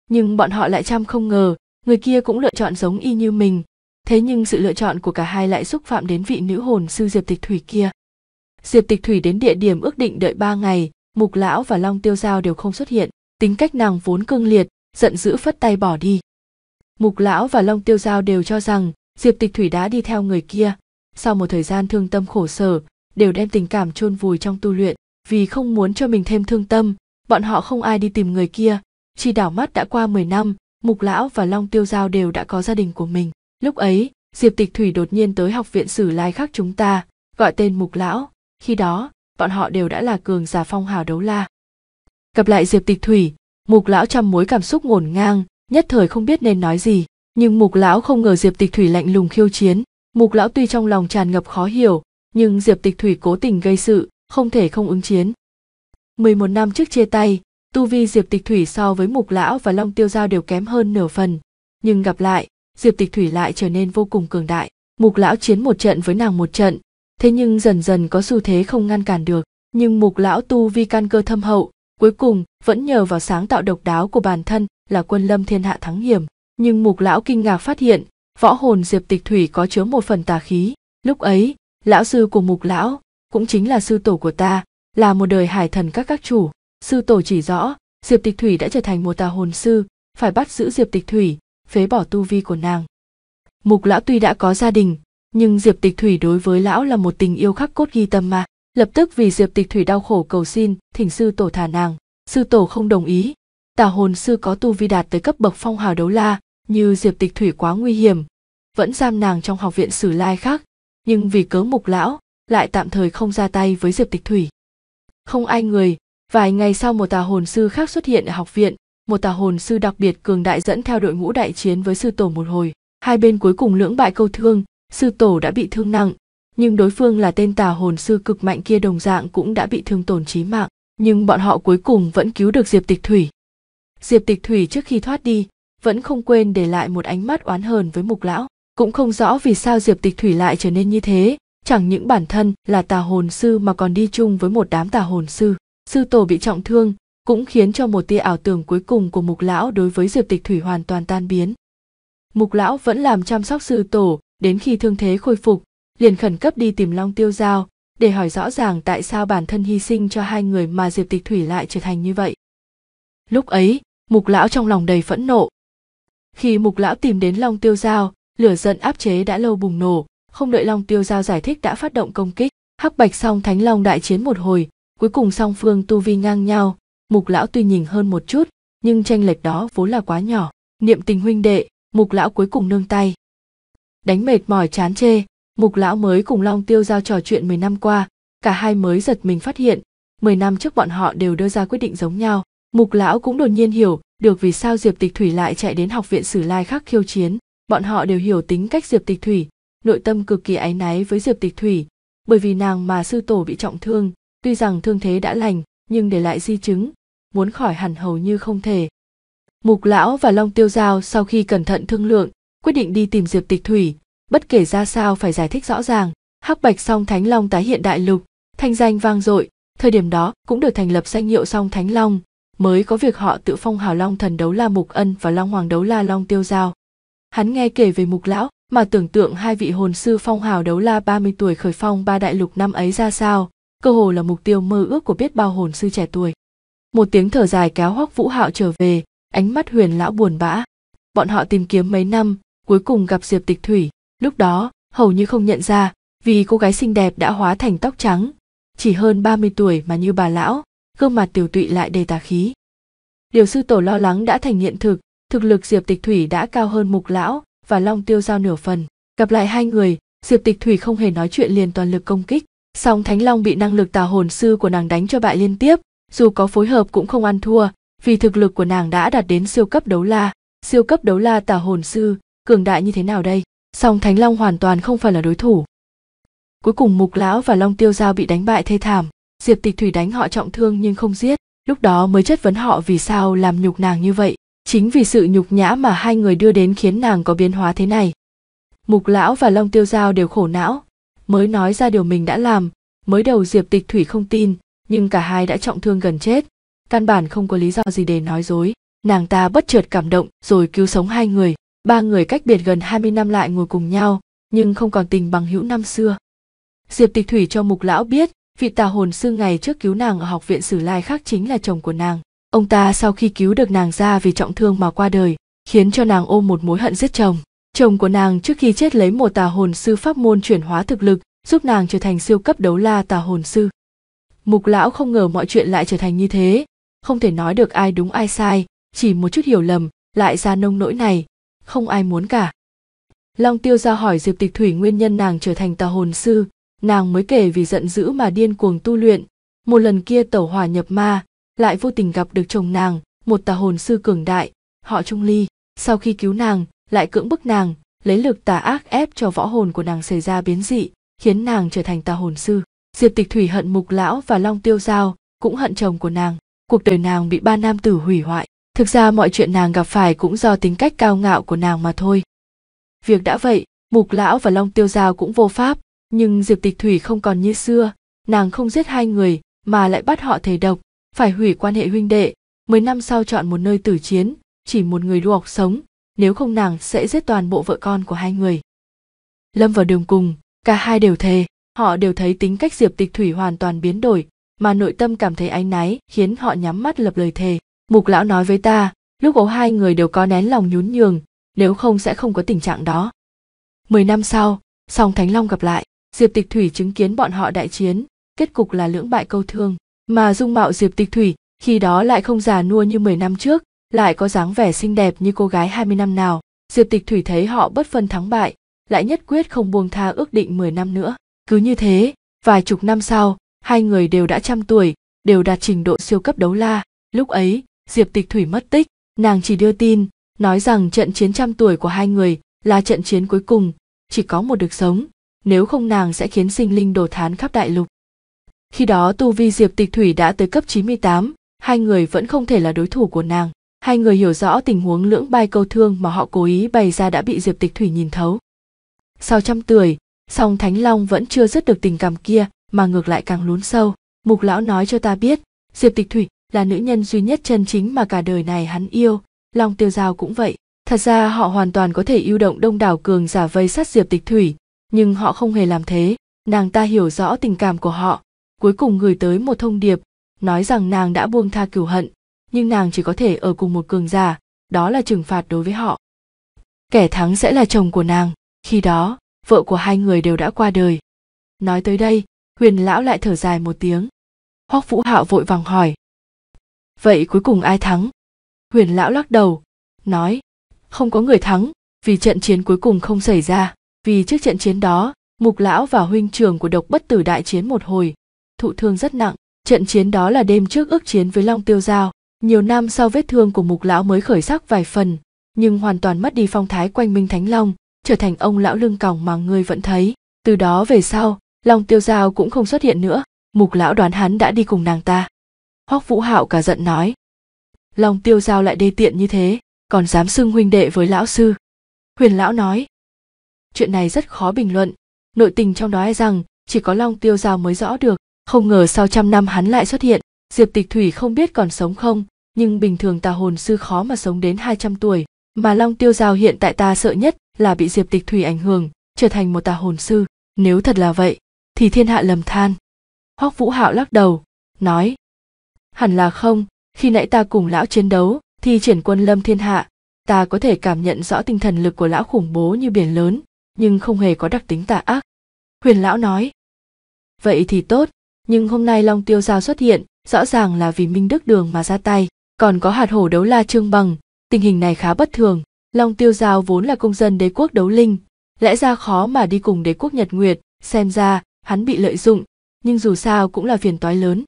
Speaker 1: nhưng bọn họ lại chăm không ngờ người kia cũng lựa chọn giống y như mình thế nhưng sự lựa chọn của cả hai lại xúc phạm đến vị nữ hồn sư diệp tịch thủy kia diệp tịch thủy đến địa điểm ước định đợi ba ngày mục lão và long tiêu giao đều không xuất hiện tính cách nàng vốn cương liệt giận dữ phất tay bỏ đi mục lão và long tiêu giao đều cho rằng diệp tịch thủy đã đi theo người kia sau một thời gian thương tâm khổ sở đều đem tình cảm chôn vùi trong tu luyện vì không muốn cho mình thêm thương tâm bọn họ không ai đi tìm người kia chỉ đảo mắt đã qua 10 năm mục lão và long tiêu giao đều đã có gia đình của mình lúc ấy diệp tịch thủy đột nhiên tới học viện sử lai khác chúng ta gọi tên mục lão khi đó bọn họ đều đã là cường giả phong hào đấu la gặp lại diệp tịch thủy mục lão trăm mối cảm xúc ngổn ngang nhất thời không biết nên nói gì nhưng mục lão không ngờ diệp tịch thủy lạnh lùng khiêu chiến mục lão tuy trong lòng tràn ngập khó hiểu nhưng diệp tịch thủy cố tình gây sự không thể không ứng chiến 11 năm trước chia tay tu vi diệp tịch thủy so với mục lão và long tiêu giao đều kém hơn nửa phần nhưng gặp lại diệp tịch thủy lại trở nên vô cùng cường đại mục lão chiến một trận với nàng một trận thế nhưng dần dần có xu thế không ngăn cản được nhưng mục lão tu vi căn cơ thâm hậu cuối cùng vẫn nhờ vào sáng tạo độc đáo của bản thân là quân lâm thiên hạ thắng hiểm nhưng mục lão kinh ngạc phát hiện võ hồn diệp tịch thủy có chứa một phần tà khí lúc ấy lão sư của mục lão cũng chính là sư tổ của ta là một đời hải thần các các chủ sư tổ chỉ rõ diệp tịch thủy đã trở thành một tà hồn sư phải bắt giữ diệp tịch thủy phế bỏ tu vi của nàng mục lão tuy đã có gia đình nhưng diệp tịch thủy đối với lão là một tình yêu khắc cốt ghi tâm mà lập tức vì diệp tịch thủy đau khổ cầu xin thỉnh sư tổ thả nàng sư tổ không đồng ý tà hồn sư có tu vi đạt tới cấp bậc phong hào đấu la như diệp tịch thủy quá nguy hiểm vẫn giam nàng trong học viện sử lai khác nhưng vì cớ mục lão lại tạm thời không ra tay với diệp tịch thủy không ai người vài ngày sau một tà hồn sư khác xuất hiện ở học viện một tà hồn sư đặc biệt cường đại dẫn theo đội ngũ đại chiến với sư tổ một hồi hai bên cuối cùng lưỡng bại câu thương sư tổ đã bị thương nặng nhưng đối phương là tên tà hồn sư cực mạnh kia đồng dạng cũng đã bị thương tổn chí mạng nhưng bọn họ cuối cùng vẫn cứu được diệp tịch thủy diệp tịch thủy trước khi thoát đi vẫn không quên để lại một ánh mắt oán hờn với mục lão cũng không rõ vì sao diệp tịch thủy lại trở nên như thế chẳng những bản thân là tà hồn sư mà còn đi chung với một đám tà hồn sư sư tổ bị trọng thương cũng khiến cho một tia ảo tưởng cuối cùng của mục lão đối với diệp tịch thủy hoàn toàn tan biến mục lão vẫn làm chăm sóc sư tổ đến khi thương thế khôi phục liền khẩn cấp đi tìm long tiêu giao để hỏi rõ ràng tại sao bản thân hy sinh cho hai người mà diệp tịch thủy lại trở thành như vậy lúc ấy mục lão trong lòng đầy phẫn nộ khi mục lão tìm đến long tiêu giao lửa giận áp chế đã lâu bùng nổ không đợi long tiêu giao giải thích đã phát động công kích hắc bạch song thánh long đại chiến một hồi cuối cùng song phương tu vi ngang nhau mục lão tuy nhìn hơn một chút nhưng tranh lệch đó vốn là quá nhỏ niệm tình huynh đệ mục lão cuối cùng nương tay đánh mệt mỏi chán chê mục lão mới cùng long tiêu giao trò chuyện 10 năm qua cả hai mới giật mình phát hiện 10 năm trước bọn họ đều đưa ra quyết định giống nhau mục lão cũng đột nhiên hiểu được vì sao diệp tịch thủy lại chạy đến học viện sử lai khắc khiêu chiến bọn họ đều hiểu tính cách diệp tịch thủy nội tâm cực kỳ áy náy với diệp tịch thủy bởi vì nàng mà sư tổ bị trọng thương tuy rằng thương thế đã lành nhưng để lại di chứng muốn khỏi hẳn hầu như không thể mục lão và long tiêu giao sau khi cẩn thận thương lượng quyết định đi tìm Diệp Tịch Thủy, bất kể ra sao phải giải thích rõ ràng. Hắc Bạch Song Thánh Long tái hiện đại lục, thanh danh vang dội, thời điểm đó cũng được thành lập danh hiệu Song Thánh Long, mới có việc họ tự phong hào Long Thần Đấu La Mục Ân và Long Hoàng Đấu La Long Tiêu Giao. Hắn nghe kể về Mục lão mà tưởng tượng hai vị hồn sư phong hào đấu la 30 tuổi khởi phong ba đại lục năm ấy ra sao, cơ hồ là mục tiêu mơ ước của biết bao hồn sư trẻ tuổi. Một tiếng thở dài kéo Hoắc Vũ Hạo trở về, ánh mắt Huyền lão buồn bã. Bọn họ tìm kiếm mấy năm, cuối cùng gặp diệp tịch thủy lúc đó hầu như không nhận ra vì cô gái xinh đẹp đã hóa thành tóc trắng chỉ hơn ba mươi tuổi mà như bà lão gương mặt tiểu tụy lại đầy tà khí điều sư tổ lo lắng đã thành hiện thực thực lực diệp tịch thủy đã cao hơn mục lão và long tiêu giao nửa phần gặp lại hai người diệp tịch thủy không hề nói chuyện liền toàn lực công kích song thánh long bị năng lực tà hồn sư của nàng đánh cho bại liên tiếp dù có phối hợp cũng không ăn thua vì thực lực của nàng đã đạt đến siêu cấp đấu la siêu cấp đấu la tà hồn sư cường đại như thế nào đây song thánh long hoàn toàn không phải là đối thủ cuối cùng mục lão và long tiêu giao bị đánh bại thê thảm diệp tịch thủy đánh họ trọng thương nhưng không giết lúc đó mới chất vấn họ vì sao làm nhục nàng như vậy chính vì sự nhục nhã mà hai người đưa đến khiến nàng có biến hóa thế này mục lão và long tiêu giao đều khổ não mới nói ra điều mình đã làm mới đầu diệp tịch thủy không tin nhưng cả hai đã trọng thương gần chết căn bản không có lý do gì để nói dối nàng ta bất chợt cảm động rồi cứu sống hai người ba người cách biệt gần 20 năm lại ngồi cùng nhau, nhưng không còn tình bằng hữu năm xưa. Diệp Tịch Thủy cho Mục lão biết, vị tà hồn sư ngày trước cứu nàng ở học viện Sử Lai khác chính là chồng của nàng. Ông ta sau khi cứu được nàng ra vì trọng thương mà qua đời, khiến cho nàng ôm một mối hận giết chồng. Chồng của nàng trước khi chết lấy một tà hồn sư pháp môn chuyển hóa thực lực, giúp nàng trở thành siêu cấp đấu la tà hồn sư. Mục lão không ngờ mọi chuyện lại trở thành như thế, không thể nói được ai đúng ai sai, chỉ một chút hiểu lầm lại ra nông nỗi này, không ai muốn cả long tiêu ra hỏi diệp tịch thủy nguyên nhân nàng trở thành tà hồn sư nàng mới kể vì giận dữ mà điên cuồng tu luyện một lần kia tẩu hỏa nhập ma lại vô tình gặp được chồng nàng một tà hồn sư cường đại họ trung ly sau khi cứu nàng lại cưỡng bức nàng lấy lực tà ác ép cho võ hồn của nàng xảy ra biến dị khiến nàng trở thành tà hồn sư diệp tịch thủy hận mục lão và long tiêu giao cũng hận chồng của nàng cuộc đời nàng bị ba nam tử hủy hoại thực ra mọi chuyện nàng gặp phải cũng do tính cách cao ngạo của nàng mà thôi việc đã vậy mục lão và long tiêu giao cũng vô pháp nhưng diệp tịch thủy không còn như xưa nàng không giết hai người mà lại bắt họ thề độc phải hủy quan hệ huynh đệ mười năm sau chọn một nơi tử chiến chỉ một người đu học sống nếu không nàng sẽ giết toàn bộ vợ con của hai người lâm vào đường cùng cả hai đều thề họ đều thấy tính cách diệp tịch thủy hoàn toàn biến đổi mà nội tâm cảm thấy áy náy khiến họ nhắm mắt lập lời thề mục lão nói với ta lúc ố hai người đều có nén lòng nhún nhường nếu không sẽ không có tình trạng đó mười năm sau song thánh long gặp lại diệp tịch thủy chứng kiến bọn họ đại chiến kết cục là lưỡng bại câu thương mà dung mạo diệp tịch thủy khi đó lại không già nua như 10 năm trước, lại có dáng vẻ xinh đẹp như cô gái 20 năm nào. Diệp Tịch Thủy thấy họ bất phân thắng bại, lại nhất quyết không buông tha ước định 10 năm nữa. Cứ như thế, vài chục năm sau, hai người đều đã trăm tuổi, đều đạt trình độ siêu cấp đấu la. Lúc ấy, diệp tịch thủy mất tích nàng chỉ đưa tin nói rằng trận chiến trăm tuổi của hai người là trận chiến cuối cùng chỉ có một được sống nếu không nàng sẽ khiến sinh linh đổ thán khắp đại lục khi đó tu vi diệp tịch thủy đã tới cấp 98, hai người vẫn không thể là đối thủ của nàng hai người hiểu rõ tình huống lưỡng bay câu thương mà họ cố ý bày ra đã bị diệp tịch thủy nhìn thấu sau trăm tuổi song thánh long vẫn chưa dứt được tình cảm kia mà ngược lại càng lún sâu mục lão nói cho ta biết diệp tịch thủy là nữ nhân duy nhất chân chính mà cả đời này hắn yêu long tiêu giao cũng vậy thật ra họ hoàn toàn có thể yêu động đông đảo cường giả vây sát diệp tịch thủy nhưng họ không hề làm thế nàng ta hiểu rõ tình cảm của họ cuối cùng gửi tới một thông điệp nói rằng nàng đã buông tha cửu hận nhưng nàng chỉ có thể ở cùng một cường giả đó là trừng phạt đối với họ kẻ thắng sẽ là chồng của nàng khi đó vợ của hai người đều đã qua đời nói tới đây huyền lão lại thở dài một tiếng hoắc vũ hạo vội vàng hỏi vậy cuối cùng ai thắng huyền lão lắc đầu nói không có người thắng vì trận chiến cuối cùng không xảy ra vì trước trận chiến đó mục lão và huynh trường của độc bất tử đại chiến một hồi thụ thương rất nặng trận chiến đó là đêm trước ước chiến với long tiêu giao nhiều năm sau vết thương của mục lão mới khởi sắc vài phần nhưng hoàn toàn mất đi phong thái quanh minh thánh long trở thành ông lão lưng còng mà ngươi vẫn thấy từ đó về sau long tiêu giao cũng không xuất hiện nữa mục lão đoán hắn đã đi cùng nàng ta hoắc vũ hạo cả giận nói lòng tiêu giao lại đê tiện như thế còn dám xưng huynh đệ với lão sư huyền lão nói chuyện này rất khó bình luận nội tình trong đó ai e rằng chỉ có long tiêu giao mới rõ được không ngờ sau trăm năm hắn lại xuất hiện diệp tịch thủy không biết còn sống không nhưng bình thường tà hồn sư khó mà sống đến hai trăm tuổi, mà Long Tiêu Giao hiện tại ta sợ nhất là bị Diệp Tịch Thủy ảnh hưởng, trở thành một tà hồn sư, nếu thật là vậy, thì thiên hạ lầm than. Hoắc Vũ Hạo lắc đầu, nói, hẳn là không khi nãy ta cùng lão chiến đấu thì triển quân lâm thiên hạ ta có thể cảm nhận rõ tinh thần lực của lão khủng bố như biển lớn nhưng không hề có đặc tính tà ác huyền lão nói vậy thì tốt nhưng hôm nay long tiêu giao xuất hiện rõ ràng là vì minh đức đường mà ra tay còn có hạt hổ đấu la trương bằng tình hình này khá bất thường long tiêu giao vốn là công dân đế quốc đấu linh lẽ ra khó mà đi cùng đế quốc nhật nguyệt xem ra hắn bị lợi dụng nhưng dù sao cũng là phiền toái lớn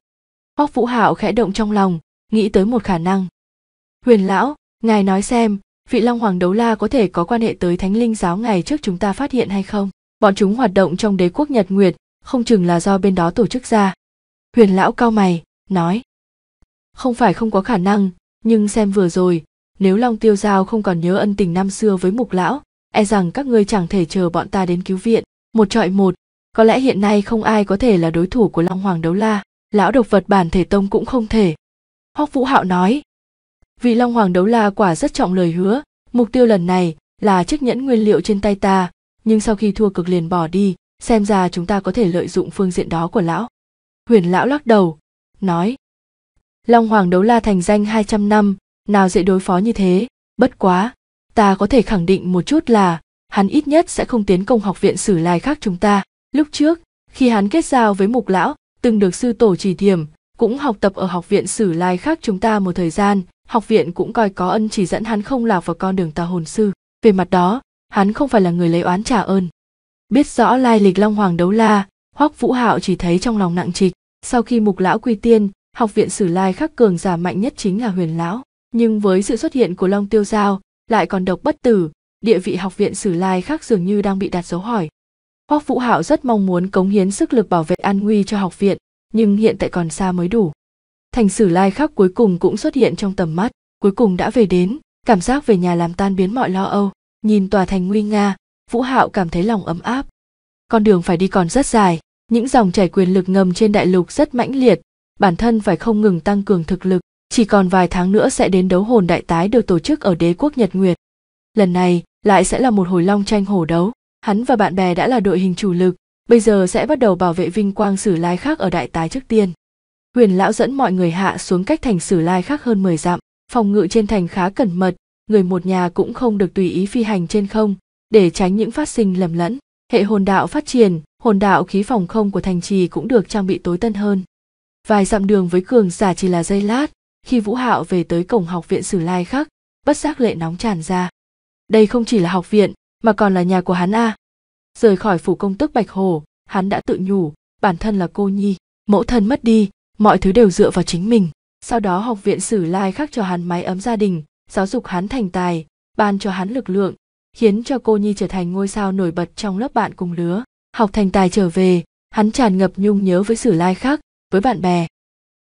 Speaker 1: hoắc vũ hạo khẽ động trong lòng nghĩ tới một khả năng huyền lão ngài nói xem vị long hoàng đấu la có thể có quan hệ tới thánh linh giáo ngày trước chúng ta phát hiện hay không bọn chúng hoạt động trong đế quốc nhật nguyệt không chừng là do bên đó tổ chức ra huyền lão cao mày nói không phải không có khả năng nhưng xem vừa rồi nếu long tiêu giao không còn nhớ ân tình năm xưa với mục lão e rằng các ngươi chẳng thể chờ bọn ta đến cứu viện một trọi một có lẽ hiện nay không ai có thể là đối thủ của long hoàng đấu la lão độc vật bản thể tông cũng không thể hoắc vũ hạo nói vì long hoàng đấu la quả rất trọng lời hứa mục tiêu lần này là chiếc nhẫn nguyên liệu trên tay ta nhưng sau khi thua cực liền bỏ đi xem ra chúng ta có thể lợi dụng phương diện đó của lão huyền lão lắc đầu nói long hoàng đấu la thành danh 200 năm nào dễ đối phó như thế bất quá ta có thể khẳng định một chút là hắn ít nhất sẽ không tiến công học viện sử lai khác chúng ta lúc trước khi hắn kết giao với mục lão từng được sư tổ chỉ điểm, cũng học tập ở học viện Sử Lai khác chúng ta một thời gian, học viện cũng coi có ân chỉ dẫn hắn không lạc vào con đường tà hồn sư. Về mặt đó, hắn không phải là người lấy oán trả ơn. Biết rõ lai lịch Long Hoàng đấu la, Hoắc Vũ Hạo chỉ thấy trong lòng nặng trịch, sau khi Mục lão quy tiên, học viện Sử Lai khắc cường giả mạnh nhất chính là Huyền lão, nhưng với sự xuất hiện của Long Tiêu Giao, lại còn độc bất tử, địa vị học viện Sử Lai khắc dường như đang bị đặt dấu hỏi. Hoắc Vũ Hạo rất mong muốn cống hiến sức lực bảo vệ an nguy cho học viện, nhưng hiện tại còn xa mới đủ. Thành sử lai khắc cuối cùng cũng xuất hiện trong tầm mắt, cuối cùng đã về đến, cảm giác về nhà làm tan biến mọi lo âu, nhìn tòa thành nguy nga, Vũ Hạo cảm thấy lòng ấm áp. Con đường phải đi còn rất dài, những dòng chảy quyền lực ngầm trên đại lục rất mãnh liệt, bản thân phải không ngừng tăng cường thực lực, chỉ còn vài tháng nữa sẽ đến đấu hồn đại tái được tổ chức ở đế quốc Nhật Nguyệt. Lần này, lại sẽ là một hồi long tranh hổ đấu, Hắn và bạn bè đã là đội hình chủ lực, bây giờ sẽ bắt đầu bảo vệ vinh quang sử lai khác ở đại tái trước tiên. Huyền lão dẫn mọi người hạ xuống cách thành sử lai khác hơn 10 dặm, phòng ngự trên thành khá cẩn mật, người một nhà cũng không được tùy ý phi hành trên không, để tránh những phát sinh lầm lẫn. Hệ hồn đạo phát triển, hồn đạo khí phòng không của thành trì cũng được trang bị tối tân hơn. Vài dặm đường với cường giả chỉ là giây lát, khi Vũ Hạo về tới cổng học viện Sử Lai Khắc, bất giác lệ nóng tràn ra. Đây không chỉ là học viện, mà còn là nhà của hắn a rời khỏi phủ công tức bạch hồ hắn đã tự nhủ bản thân là cô nhi mẫu thân mất đi mọi thứ đều dựa vào chính mình sau đó học viện sử lai khắc cho hắn mái ấm gia đình giáo dục hắn thành tài ban cho hắn lực lượng khiến cho cô nhi trở thành ngôi sao nổi bật trong lớp bạn cùng lứa học thành tài trở về hắn tràn ngập nhung nhớ với sử lai khác với bạn bè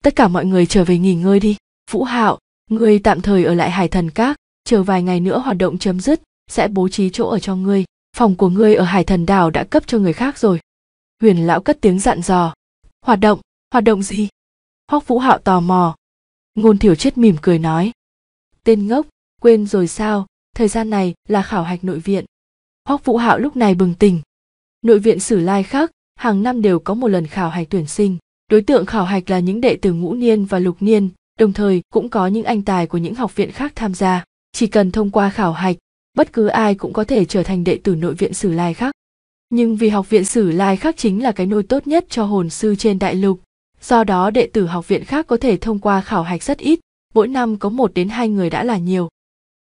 Speaker 1: tất cả mọi người trở về nghỉ ngơi đi vũ hạo người tạm thời ở lại hải thần các chờ vài ngày nữa hoạt động chấm dứt sẽ bố trí chỗ ở cho ngươi phòng của ngươi ở hải thần đảo đã cấp cho người khác rồi huyền lão cất tiếng dặn dò hoạt động hoạt động gì hoắc vũ hạo tò mò ngôn thiểu chết mỉm cười nói tên ngốc quên rồi sao thời gian này là khảo hạch nội viện hoắc vũ hạo lúc này bừng tỉnh nội viện sử lai khác hàng năm đều có một lần khảo hạch tuyển sinh đối tượng khảo hạch là những đệ tử ngũ niên và lục niên đồng thời cũng có những anh tài của những học viện khác tham gia chỉ cần thông qua khảo hạch bất cứ ai cũng có thể trở thành đệ tử nội viện sử lai khác nhưng vì học viện sử lai khác chính là cái nôi tốt nhất cho hồn sư trên đại lục do đó đệ tử học viện khác có thể thông qua khảo hạch rất ít mỗi năm có một đến hai người đã là nhiều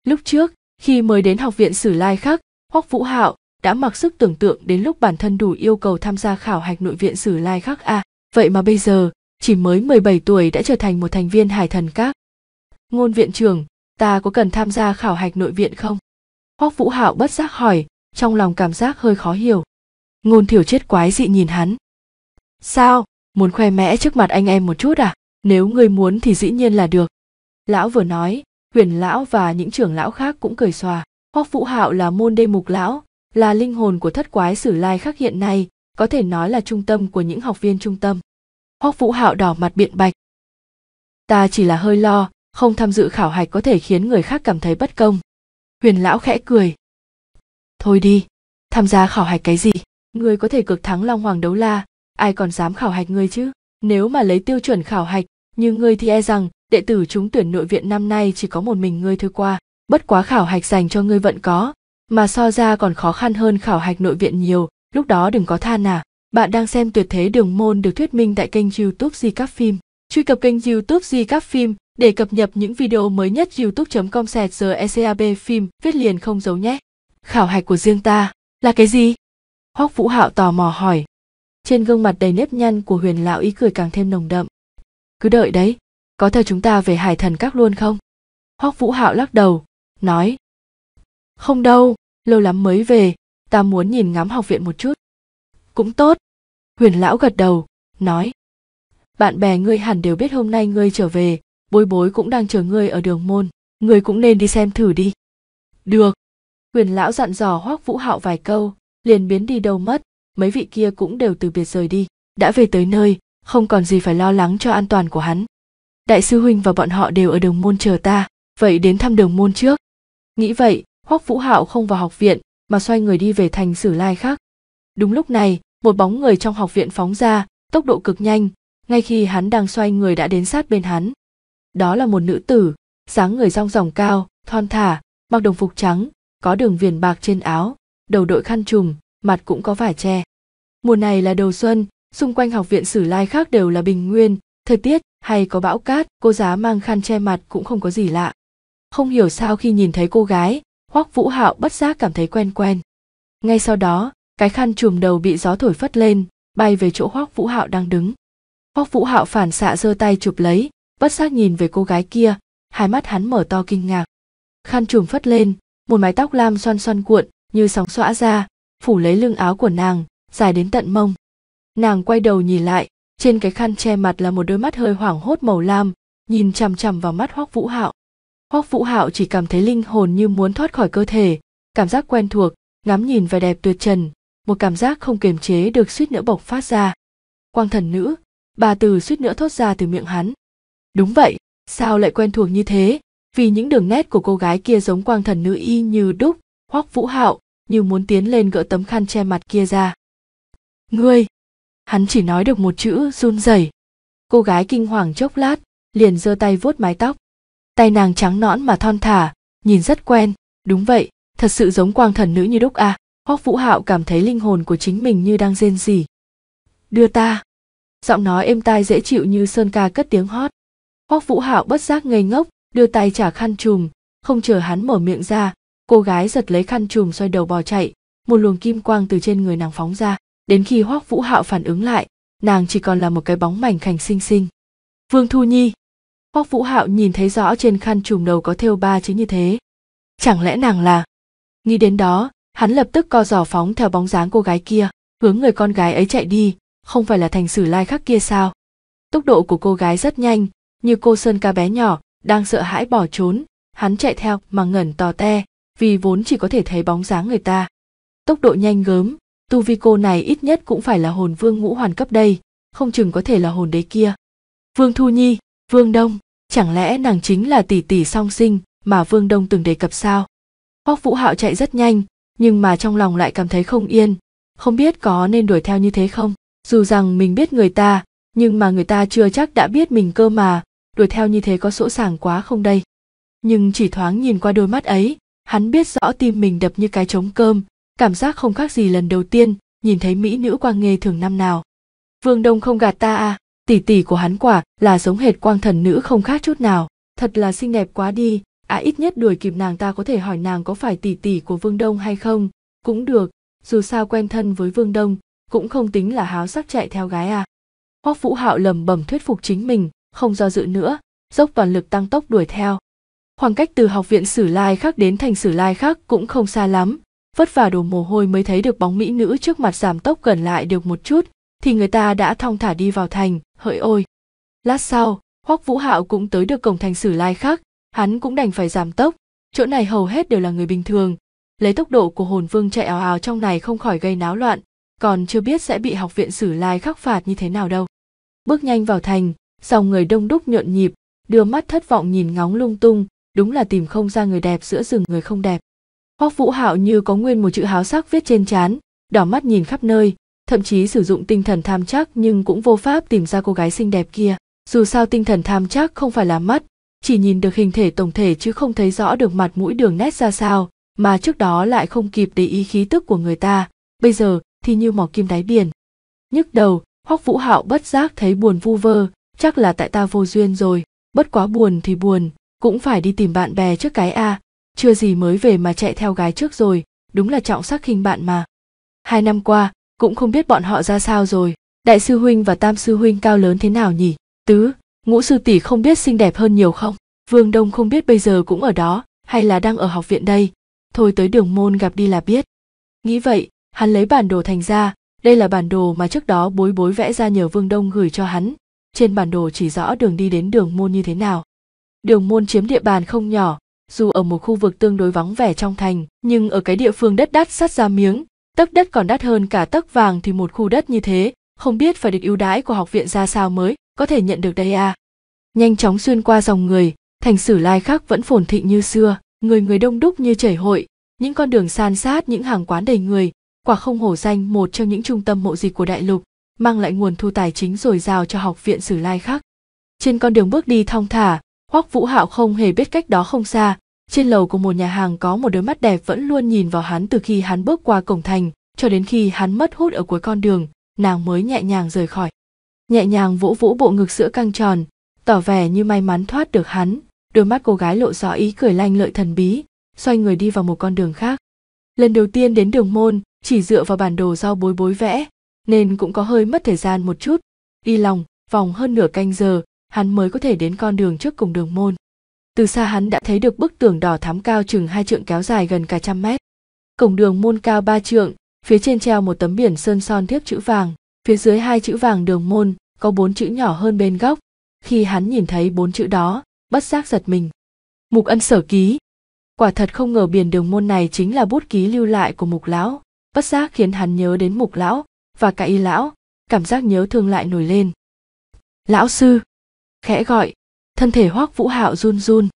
Speaker 1: lúc trước khi mới đến học viện sử lai khác hoắc vũ hạo đã mặc sức tưởng tượng đến lúc bản thân đủ yêu cầu tham gia khảo hạch nội viện sử lai khác à vậy mà bây giờ chỉ mới 17 tuổi đã trở thành một thành viên hải thần các ngôn viện trưởng ta có cần tham gia khảo hạch nội viện không hoắc vũ hạo bất giác hỏi trong lòng cảm giác hơi khó hiểu ngôn thiểu chết quái dị nhìn hắn sao muốn khoe mẽ trước mặt anh em một chút à nếu ngươi muốn thì dĩ nhiên là được lão vừa nói huyền lão và những trưởng lão khác cũng cười xòa hoắc vũ hạo là môn đê mục lão là linh hồn của thất quái sử lai khác hiện nay có thể nói là trung tâm của những học viên trung tâm hoắc vũ hạo đỏ mặt biện bạch ta chỉ là hơi lo không tham dự khảo hạch có thể khiến người khác cảm thấy bất công huyền lão khẽ cười thôi đi tham gia khảo hạch cái gì ngươi có thể cực thắng long hoàng đấu la ai còn dám khảo hạch ngươi chứ nếu mà lấy tiêu chuẩn khảo hạch như ngươi thì e rằng đệ tử trúng tuyển nội viện năm nay chỉ có một mình ngươi thôi qua bất quá khảo hạch dành cho ngươi vẫn có mà so ra còn khó khăn hơn khảo hạch nội viện nhiều lúc đó đừng có than à bạn đang xem tuyệt thế đường môn được thuyết minh tại kênh youtube di các phim truy cập kênh youtube di các phim để cập nhật những video mới nhất youtube.com sẹt ECAB phim viết liền không giấu nhé. Khảo hạch của riêng ta là cái gì? Hoắc Vũ Hạo tò mò hỏi. Trên gương mặt đầy nếp nhăn của huyền lão ý cười càng thêm nồng đậm. Cứ đợi đấy, có thời chúng ta về hải thần các luôn không? Hoắc Vũ Hạo lắc đầu, nói. Không đâu, lâu lắm mới về, ta muốn nhìn ngắm học viện một chút. Cũng tốt. Huyền lão gật đầu, nói. Bạn bè ngươi hẳn đều biết hôm nay ngươi trở về, bối bối cũng đang chờ ngươi ở đường môn ngươi cũng nên đi xem thử đi được quyền lão dặn dò hoác vũ hạo vài câu liền biến đi đâu mất mấy vị kia cũng đều từ biệt rời đi đã về tới nơi không còn gì phải lo lắng cho an toàn của hắn đại sư huynh và bọn họ đều ở đường môn chờ ta vậy đến thăm đường môn trước nghĩ vậy hoác vũ hạo không vào học viện mà xoay người đi về thành sử lai khác đúng lúc này một bóng người trong học viện phóng ra tốc độ cực nhanh ngay khi hắn đang xoay người đã đến sát bên hắn đó là một nữ tử dáng người rong ròng cao thon thả mặc đồng phục trắng có đường viền bạc trên áo đầu đội khăn trùm mặt cũng có vải tre mùa này là đầu xuân xung quanh học viện sử lai khác đều là bình nguyên thời tiết hay có bão cát cô giá mang khăn che mặt cũng không có gì lạ không hiểu sao khi nhìn thấy cô gái hoắc vũ hạo bất giác cảm thấy quen quen ngay sau đó cái khăn trùm đầu bị gió thổi phất lên bay về chỗ hoắc vũ hạo đang đứng hoắc vũ hạo phản xạ giơ tay chụp lấy bất giác nhìn về cô gái kia hai mắt hắn mở to kinh ngạc khăn trùm phất lên một mái tóc lam xoăn xoăn cuộn như sóng xõa ra phủ lấy lưng áo của nàng dài đến tận mông nàng quay đầu nhìn lại trên cái khăn che mặt là một đôi mắt hơi hoảng hốt màu lam nhìn chằm chằm vào mắt hoác vũ hạo hoác vũ hạo chỉ cảm thấy linh hồn như muốn thoát khỏi cơ thể cảm giác quen thuộc ngắm nhìn vẻ đẹp tuyệt trần một cảm giác không kiềm chế được suýt nữa bộc phát ra quang thần nữ bà từ suýt nữa thốt ra từ miệng hắn Đúng vậy, sao lại quen thuộc như thế? Vì những đường nét của cô gái kia giống quang thần nữ y như đúc, hoắc vũ hạo, như muốn tiến lên gỡ tấm khăn che mặt kia ra. Ngươi! Hắn chỉ nói được một chữ run rẩy. Cô gái kinh hoàng chốc lát, liền giơ tay vuốt mái tóc. Tay nàng trắng nõn mà thon thả, nhìn rất quen, đúng vậy, thật sự giống quang thần nữ như đúc à. Hoắc Vũ Hạo cảm thấy linh hồn của chính mình như đang rên rỉ. Đưa ta. Giọng nói êm tai dễ chịu như sơn ca cất tiếng hót hoắc vũ hạo bất giác ngây ngốc đưa tay trả khăn trùm không chờ hắn mở miệng ra cô gái giật lấy khăn trùm xoay đầu bò chạy một luồng kim quang từ trên người nàng phóng ra đến khi hoắc vũ hạo phản ứng lại nàng chỉ còn là một cái bóng mảnh khảnh xinh xinh vương thu nhi hoắc vũ hạo nhìn thấy rõ trên khăn trùm đầu có thêu ba chữ như thế chẳng lẽ nàng là nghĩ đến đó hắn lập tức co giò phóng theo bóng dáng cô gái kia hướng người con gái ấy chạy đi không phải là thành sử lai khắc kia sao tốc độ của cô gái rất nhanh như cô sơn ca bé nhỏ đang sợ hãi bỏ trốn hắn chạy theo mà ngẩn tò te vì vốn chỉ có thể thấy bóng dáng người ta tốc độ nhanh gớm tu vi cô này ít nhất cũng phải là hồn vương ngũ hoàn cấp đây không chừng có thể là hồn đế kia vương thu nhi vương đông chẳng lẽ nàng chính là tỷ tỷ song sinh mà vương đông từng đề cập sao hoắc vũ hạo chạy rất nhanh nhưng mà trong lòng lại cảm thấy không yên không biết có nên đuổi theo như thế không dù rằng mình biết người ta nhưng mà người ta chưa chắc đã biết mình cơ mà đuổi theo như thế có sỗ sàng quá không đây nhưng chỉ thoáng nhìn qua đôi mắt ấy hắn biết rõ tim mình đập như cái trống cơm cảm giác không khác gì lần đầu tiên nhìn thấy mỹ nữ quang nghề thường năm nào vương đông không gạt ta à tỷ tỷ của hắn quả là giống hệt quang thần nữ không khác chút nào thật là xinh đẹp quá đi à ít nhất đuổi kịp nàng ta có thể hỏi nàng có phải tỷ tỷ của vương đông hay không cũng được dù sao quen thân với vương đông cũng không tính là háo sắc chạy theo gái à hoắc vũ hạo lầm bầm thuyết phục chính mình không do dự nữa dốc toàn lực tăng tốc đuổi theo khoảng cách từ học viện sử lai khác đến thành sử lai khác cũng không xa lắm vất vả đổ mồ hôi mới thấy được bóng mỹ nữ trước mặt giảm tốc gần lại được một chút thì người ta đã thong thả đi vào thành hỡi ôi lát sau hoắc vũ hạo cũng tới được cổng thành sử lai khác hắn cũng đành phải giảm tốc chỗ này hầu hết đều là người bình thường lấy tốc độ của hồn vương chạy ào ào trong này không khỏi gây náo loạn còn chưa biết sẽ bị học viện sử lai khắc phạt như thế nào đâu bước nhanh vào thành dòng người đông đúc nhộn nhịp đưa mắt thất vọng nhìn ngóng lung tung đúng là tìm không ra người đẹp giữa rừng người không đẹp hoắc vũ hạo như có nguyên một chữ háo sắc viết trên trán đỏ mắt nhìn khắp nơi thậm chí sử dụng tinh thần tham chắc nhưng cũng vô pháp tìm ra cô gái xinh đẹp kia dù sao tinh thần tham chắc không phải là mắt chỉ nhìn được hình thể tổng thể chứ không thấy rõ được mặt mũi đường nét ra sao mà trước đó lại không kịp để ý khí tức của người ta bây giờ thì như mỏ kim đáy biển nhức đầu hoắc vũ hạo bất giác thấy buồn vu vơ chắc là tại ta vô duyên rồi bất quá buồn thì buồn cũng phải đi tìm bạn bè trước cái a chưa gì mới về mà chạy theo gái trước rồi đúng là trọng sắc khinh bạn mà hai năm qua cũng không biết bọn họ ra sao rồi đại sư huynh và tam sư huynh cao lớn thế nào nhỉ tứ ngũ sư tỷ không biết xinh đẹp hơn nhiều không vương đông không biết bây giờ cũng ở đó hay là đang ở học viện đây thôi tới đường môn gặp đi là biết nghĩ vậy hắn lấy bản đồ thành ra đây là bản đồ mà trước đó bối bối vẽ ra nhờ vương đông gửi cho hắn trên bản đồ chỉ rõ đường đi đến đường môn như thế nào đường môn chiếm địa bàn không nhỏ dù ở một khu vực tương đối vắng vẻ trong thành nhưng ở cái địa phương đất đắt sắt ra miếng tấc đất còn đắt hơn cả tấc vàng thì một khu đất như thế không biết phải được ưu đãi của học viện ra sao mới có thể nhận được đây à nhanh chóng xuyên qua dòng người thành sử lai khác vẫn phồn thịnh như xưa người người đông đúc như chảy hội những con đường san sát những hàng quán đầy người quả không hổ danh một trong những trung tâm mộ dịch của đại lục mang lại nguồn thu tài chính dồi dào cho học viện sử lai khác trên con đường bước đi thong thả hoắc vũ hạo không hề biết cách đó không xa trên lầu của một nhà hàng có một đôi mắt đẹp vẫn luôn nhìn vào hắn từ khi hắn bước qua cổng thành cho đến khi hắn mất hút ở cuối con đường nàng mới nhẹ nhàng rời khỏi nhẹ nhàng vỗ vỗ bộ ngực sữa căng tròn tỏ vẻ như may mắn thoát được hắn đôi mắt cô gái lộ rõ ý cười lanh lợi thần bí xoay người đi vào một con đường khác lần đầu tiên đến đường môn chỉ dựa vào bản đồ do bối bối vẽ nên cũng có hơi mất thời gian một chút đi lòng vòng hơn nửa canh giờ hắn mới có thể đến con đường trước cùng đường môn từ xa hắn đã thấy được bức tường đỏ thắm cao chừng hai trượng kéo dài gần cả trăm mét cổng đường môn cao ba trượng phía trên treo một tấm biển sơn son thiếp chữ vàng phía dưới hai chữ vàng đường môn có bốn chữ nhỏ hơn bên góc khi hắn nhìn thấy bốn chữ đó bất giác giật mình mục ân sở ký quả thật không ngờ biển đường môn này chính là bút ký lưu lại của mục lão bất giác khiến hắn nhớ đến mục lão và cả y lão cảm giác nhớ thương lại nổi lên lão sư khẽ gọi thân thể hoác vũ hạo run run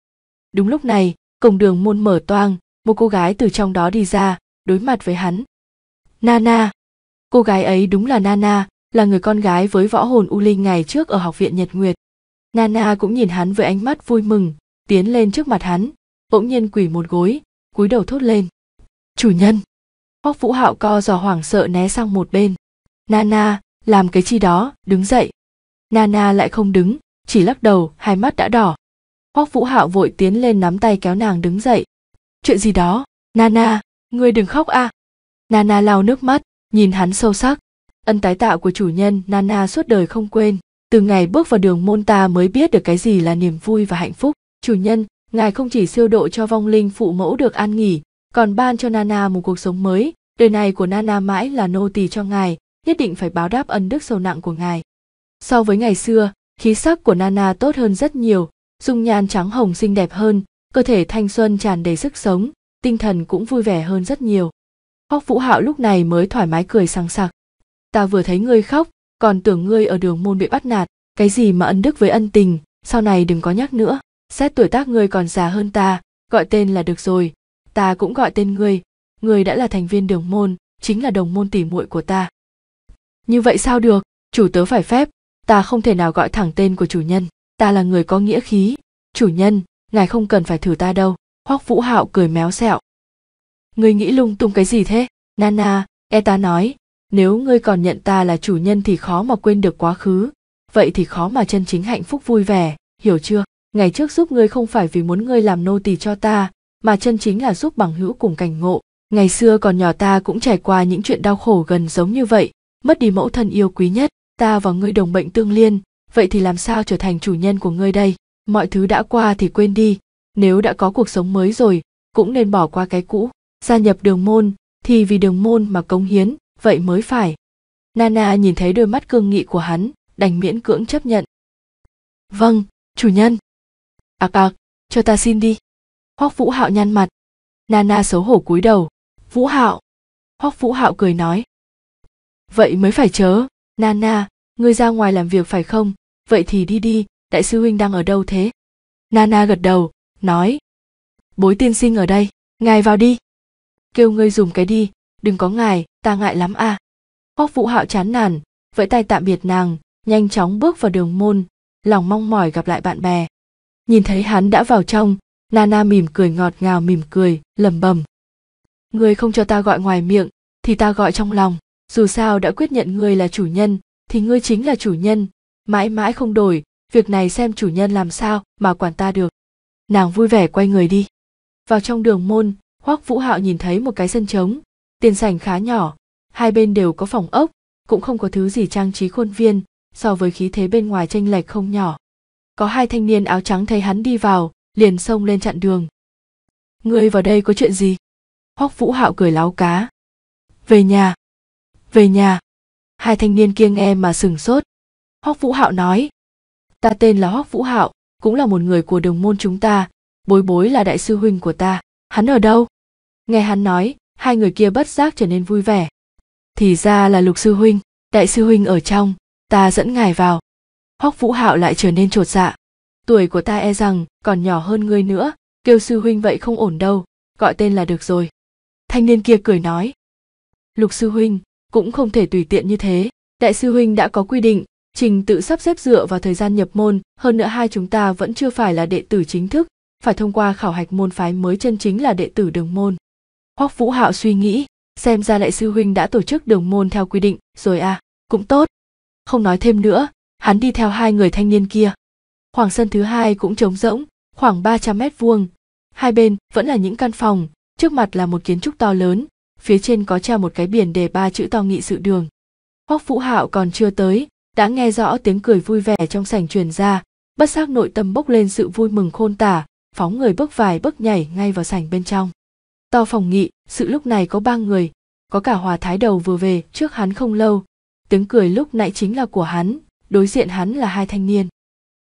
Speaker 1: đúng lúc này cổng đường môn mở toang một cô gái từ trong đó đi ra đối mặt với hắn nana cô gái ấy đúng là nana là người con gái với võ hồn u linh ngày trước ở học viện nhật nguyệt nana cũng nhìn hắn với ánh mắt vui mừng tiến lên trước mặt hắn bỗng nhiên quỳ một gối cúi đầu thốt lên chủ nhân hoác vũ hạo co giò hoảng sợ né sang một bên Nana, làm cái chi đó, đứng dậy. Nana lại không đứng, chỉ lắc đầu, hai mắt đã đỏ. Hoắc Vũ Hạo vội tiến lên nắm tay kéo nàng đứng dậy. Chuyện gì đó? Nana, ngươi đừng khóc a. À. Nana lau nước mắt, nhìn hắn sâu sắc. Ân tái tạo của chủ nhân Nana suốt đời không quên. Từ ngày bước vào đường môn ta mới biết được cái gì là niềm vui và hạnh phúc. Chủ nhân, ngài không chỉ siêu độ cho vong linh phụ mẫu được an nghỉ, còn ban cho Nana một cuộc sống mới. Đời này của Nana mãi là nô tỳ cho ngài, nhất định phải báo đáp ân đức sâu nặng của ngài so với ngày xưa khí sắc của nana tốt hơn rất nhiều dung nhan trắng hồng xinh đẹp hơn cơ thể thanh xuân tràn đầy sức sống tinh thần cũng vui vẻ hơn rất nhiều hóc vũ hạo lúc này mới thoải mái cười sang sặc ta vừa thấy ngươi khóc còn tưởng ngươi ở đường môn bị bắt nạt cái gì mà ân đức với ân tình sau này đừng có nhắc nữa xét tuổi tác ngươi còn già hơn ta gọi tên là được rồi ta cũng gọi tên ngươi ngươi đã là thành viên đường môn chính là đồng môn tỉ muội của ta như vậy sao được chủ tớ phải phép ta không thể nào gọi thẳng tên của chủ nhân ta là người có nghĩa khí chủ nhân ngài không cần phải thử ta đâu hoắc vũ hạo cười méo xẹo ngươi nghĩ lung tung cái gì thế nana e ta nói nếu ngươi còn nhận ta là chủ nhân thì khó mà quên được quá khứ vậy thì khó mà chân chính hạnh phúc vui vẻ hiểu chưa ngày trước giúp ngươi không phải vì muốn ngươi làm nô tỳ cho ta mà chân chính là giúp bằng hữu cùng cảnh ngộ ngày xưa còn nhỏ ta cũng trải qua những chuyện đau khổ gần giống như vậy mất đi mẫu thân yêu quý nhất ta và ngươi đồng bệnh tương liên vậy thì làm sao trở thành chủ nhân của ngươi đây mọi thứ đã qua thì quên đi nếu đã có cuộc sống mới rồi cũng nên bỏ qua cái cũ gia nhập đường môn thì vì đường môn mà cống hiến vậy mới phải nana nhìn thấy đôi mắt cương nghị của hắn đành miễn cưỡng chấp nhận vâng chủ nhân ạc à, ạc à, cho ta xin đi hoắc vũ hạo nhăn mặt nana xấu hổ cúi đầu vũ hạo hoắc vũ hạo cười nói vậy mới phải chớ nana ngươi ra ngoài làm việc phải không vậy thì đi đi đại sư huynh đang ở đâu thế nana gật đầu nói bối tiên sinh ở đây ngài vào đi kêu ngươi dùng cái đi đừng có ngài ta ngại lắm à hoắc vũ hạo chán nản vẫy tay tạm biệt nàng nhanh chóng bước vào đường môn lòng mong mỏi gặp lại bạn bè nhìn thấy hắn đã vào trong nana mỉm cười ngọt ngào mỉm cười lẩm bẩm ngươi không cho ta gọi ngoài miệng thì ta gọi trong lòng dù sao đã quyết nhận ngươi là chủ nhân thì ngươi chính là chủ nhân mãi mãi không đổi việc này xem chủ nhân làm sao mà quản ta được nàng vui vẻ quay người đi vào trong đường môn hoắc vũ hạo nhìn thấy một cái sân trống tiền sảnh khá nhỏ hai bên đều có phòng ốc cũng không có thứ gì trang trí khuôn viên so với khí thế bên ngoài tranh lệch không nhỏ có hai thanh niên áo trắng thấy hắn đi vào liền xông lên chặn đường ngươi vào đây có chuyện gì hoắc vũ hạo cười láo cá về nhà về nhà hai thanh niên kiêng em mà sừng sốt hoắc vũ hạo nói ta tên là hoắc vũ hạo cũng là một người của đồng môn chúng ta bối bối là đại sư huynh của ta hắn ở đâu nghe hắn nói hai người kia bất giác trở nên vui vẻ thì ra là lục sư huynh đại sư huynh ở trong ta dẫn ngài vào hoắc vũ hạo lại trở nên trột dạ tuổi của ta e rằng còn nhỏ hơn ngươi nữa kêu sư huynh vậy không ổn đâu gọi tên là được rồi thanh niên kia cười nói lục sư huynh cũng không thể tùy tiện như thế đại sư huynh đã có quy định trình tự sắp xếp dựa vào thời gian nhập môn hơn nữa hai chúng ta vẫn chưa phải là đệ tử chính thức phải thông qua khảo hạch môn phái mới chân chính là đệ tử đường môn hoắc vũ hạo suy nghĩ xem ra đại sư huynh đã tổ chức đường môn theo quy định rồi à cũng tốt không nói thêm nữa hắn đi theo hai người thanh niên kia khoảng sân thứ hai cũng trống rỗng khoảng 300 mét vuông hai bên vẫn là những căn phòng trước mặt là một kiến trúc to lớn phía trên có treo một cái biển đề ba chữ to nghị sự đường hoắc vũ hạo còn chưa tới đã nghe rõ tiếng cười vui vẻ trong sảnh truyền ra bất giác nội tâm bốc lên sự vui mừng khôn tả phóng người bước vài bước nhảy ngay vào sảnh bên trong to phòng nghị sự lúc này có ba người có cả hòa thái đầu vừa về trước hắn không lâu tiếng cười lúc nãy chính là của hắn đối diện hắn là hai thanh niên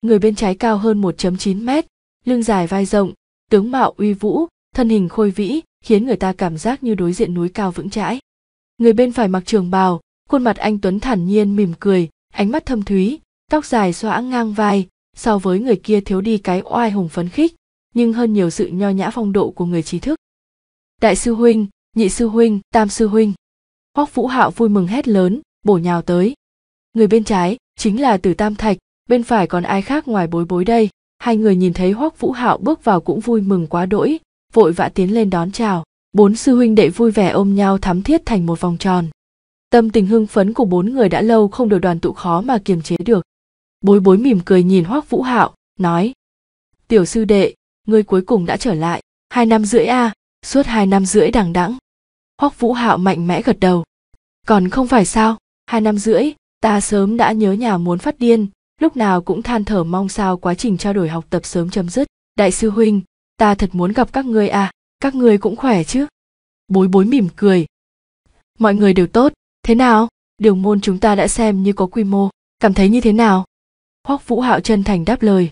Speaker 1: người bên trái cao hơn 1.9 mét lưng dài vai rộng tướng mạo uy vũ thân hình khôi vĩ khiến người ta cảm giác như đối diện núi cao vững chãi người bên phải mặc trường bào khuôn mặt anh tuấn thản nhiên mỉm cười ánh mắt thâm thúy tóc dài xõa ngang vai so với người kia thiếu đi cái oai hùng phấn khích nhưng hơn nhiều sự nho nhã phong độ của người trí thức đại sư huynh nhị sư huynh tam sư huynh hoắc vũ hạo vui mừng hét lớn bổ nhào tới người bên trái chính là Tử tam thạch bên phải còn ai khác ngoài bối bối đây hai người nhìn thấy hoắc vũ hạo bước vào cũng vui mừng quá đỗi vội vã tiến lên đón chào bốn sư huynh đệ vui vẻ ôm nhau thắm thiết thành một vòng tròn tâm tình hưng phấn của bốn người đã lâu không được đoàn tụ khó mà kiềm chế được bối bối mỉm cười nhìn hoác vũ hạo nói tiểu sư đệ ngươi cuối cùng đã trở lại hai năm rưỡi a à, suốt hai năm rưỡi đằng đẵng hoắc vũ hạo mạnh mẽ gật đầu còn không phải sao hai năm rưỡi ta sớm đã nhớ nhà muốn phát điên lúc nào cũng than thở mong sao quá trình trao đổi học tập sớm chấm dứt đại sư huynh ta thật muốn gặp các người à các người cũng khỏe chứ bối bối mỉm cười mọi người đều tốt thế nào đường môn chúng ta đã xem như có quy mô cảm thấy như thế nào hoắc vũ hạo chân thành đáp lời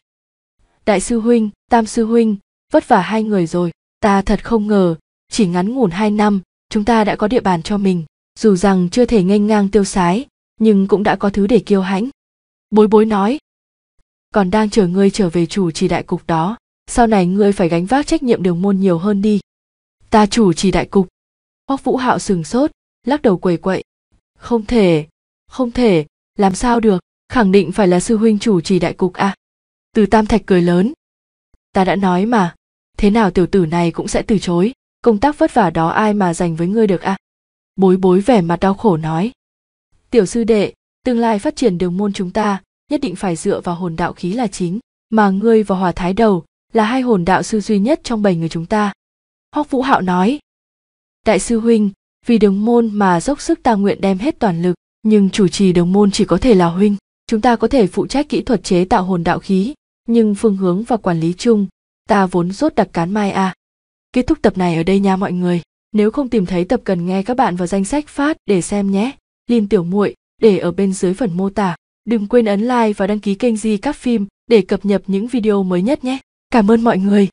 Speaker 1: đại sư huynh tam sư huynh vất vả hai người rồi ta thật không ngờ chỉ ngắn ngủn hai năm chúng ta đã có địa bàn cho mình dù rằng chưa thể nghênh ngang tiêu sái nhưng cũng đã có thứ để kiêu hãnh bối bối nói còn đang chờ ngươi trở về chủ trì đại cục đó sau này ngươi phải gánh vác trách nhiệm đường môn nhiều hơn đi ta chủ trì đại cục hoắc vũ hạo sừng sốt lắc đầu quầy quậy không thể không thể làm sao được khẳng định phải là sư huynh chủ trì đại cục à từ tam thạch cười lớn ta đã nói mà thế nào tiểu tử này cũng sẽ từ chối công tác vất vả đó ai mà dành với ngươi được à bối bối vẻ mặt đau khổ nói tiểu sư đệ tương lai phát triển đường môn chúng ta nhất định phải dựa vào hồn đạo khí là chính mà ngươi và hòa thái đầu là hai hồn đạo sư duy nhất trong bảy người chúng ta hoắc vũ hạo nói đại sư huynh vì đồng môn mà dốc sức ta nguyện đem hết toàn lực nhưng chủ trì đồng môn chỉ có thể là huynh chúng ta có thể phụ trách kỹ thuật chế tạo hồn đạo khí nhưng phương hướng và quản lý chung ta vốn rốt đặc cán mai a. kết thúc tập này ở đây nha mọi người nếu không tìm thấy tập cần nghe các bạn vào danh sách phát để xem nhé liên tiểu muội để ở bên dưới phần mô tả đừng quên ấn like và đăng ký kênh di các phim để cập nhật những video mới nhất nhé cảm ơn mọi người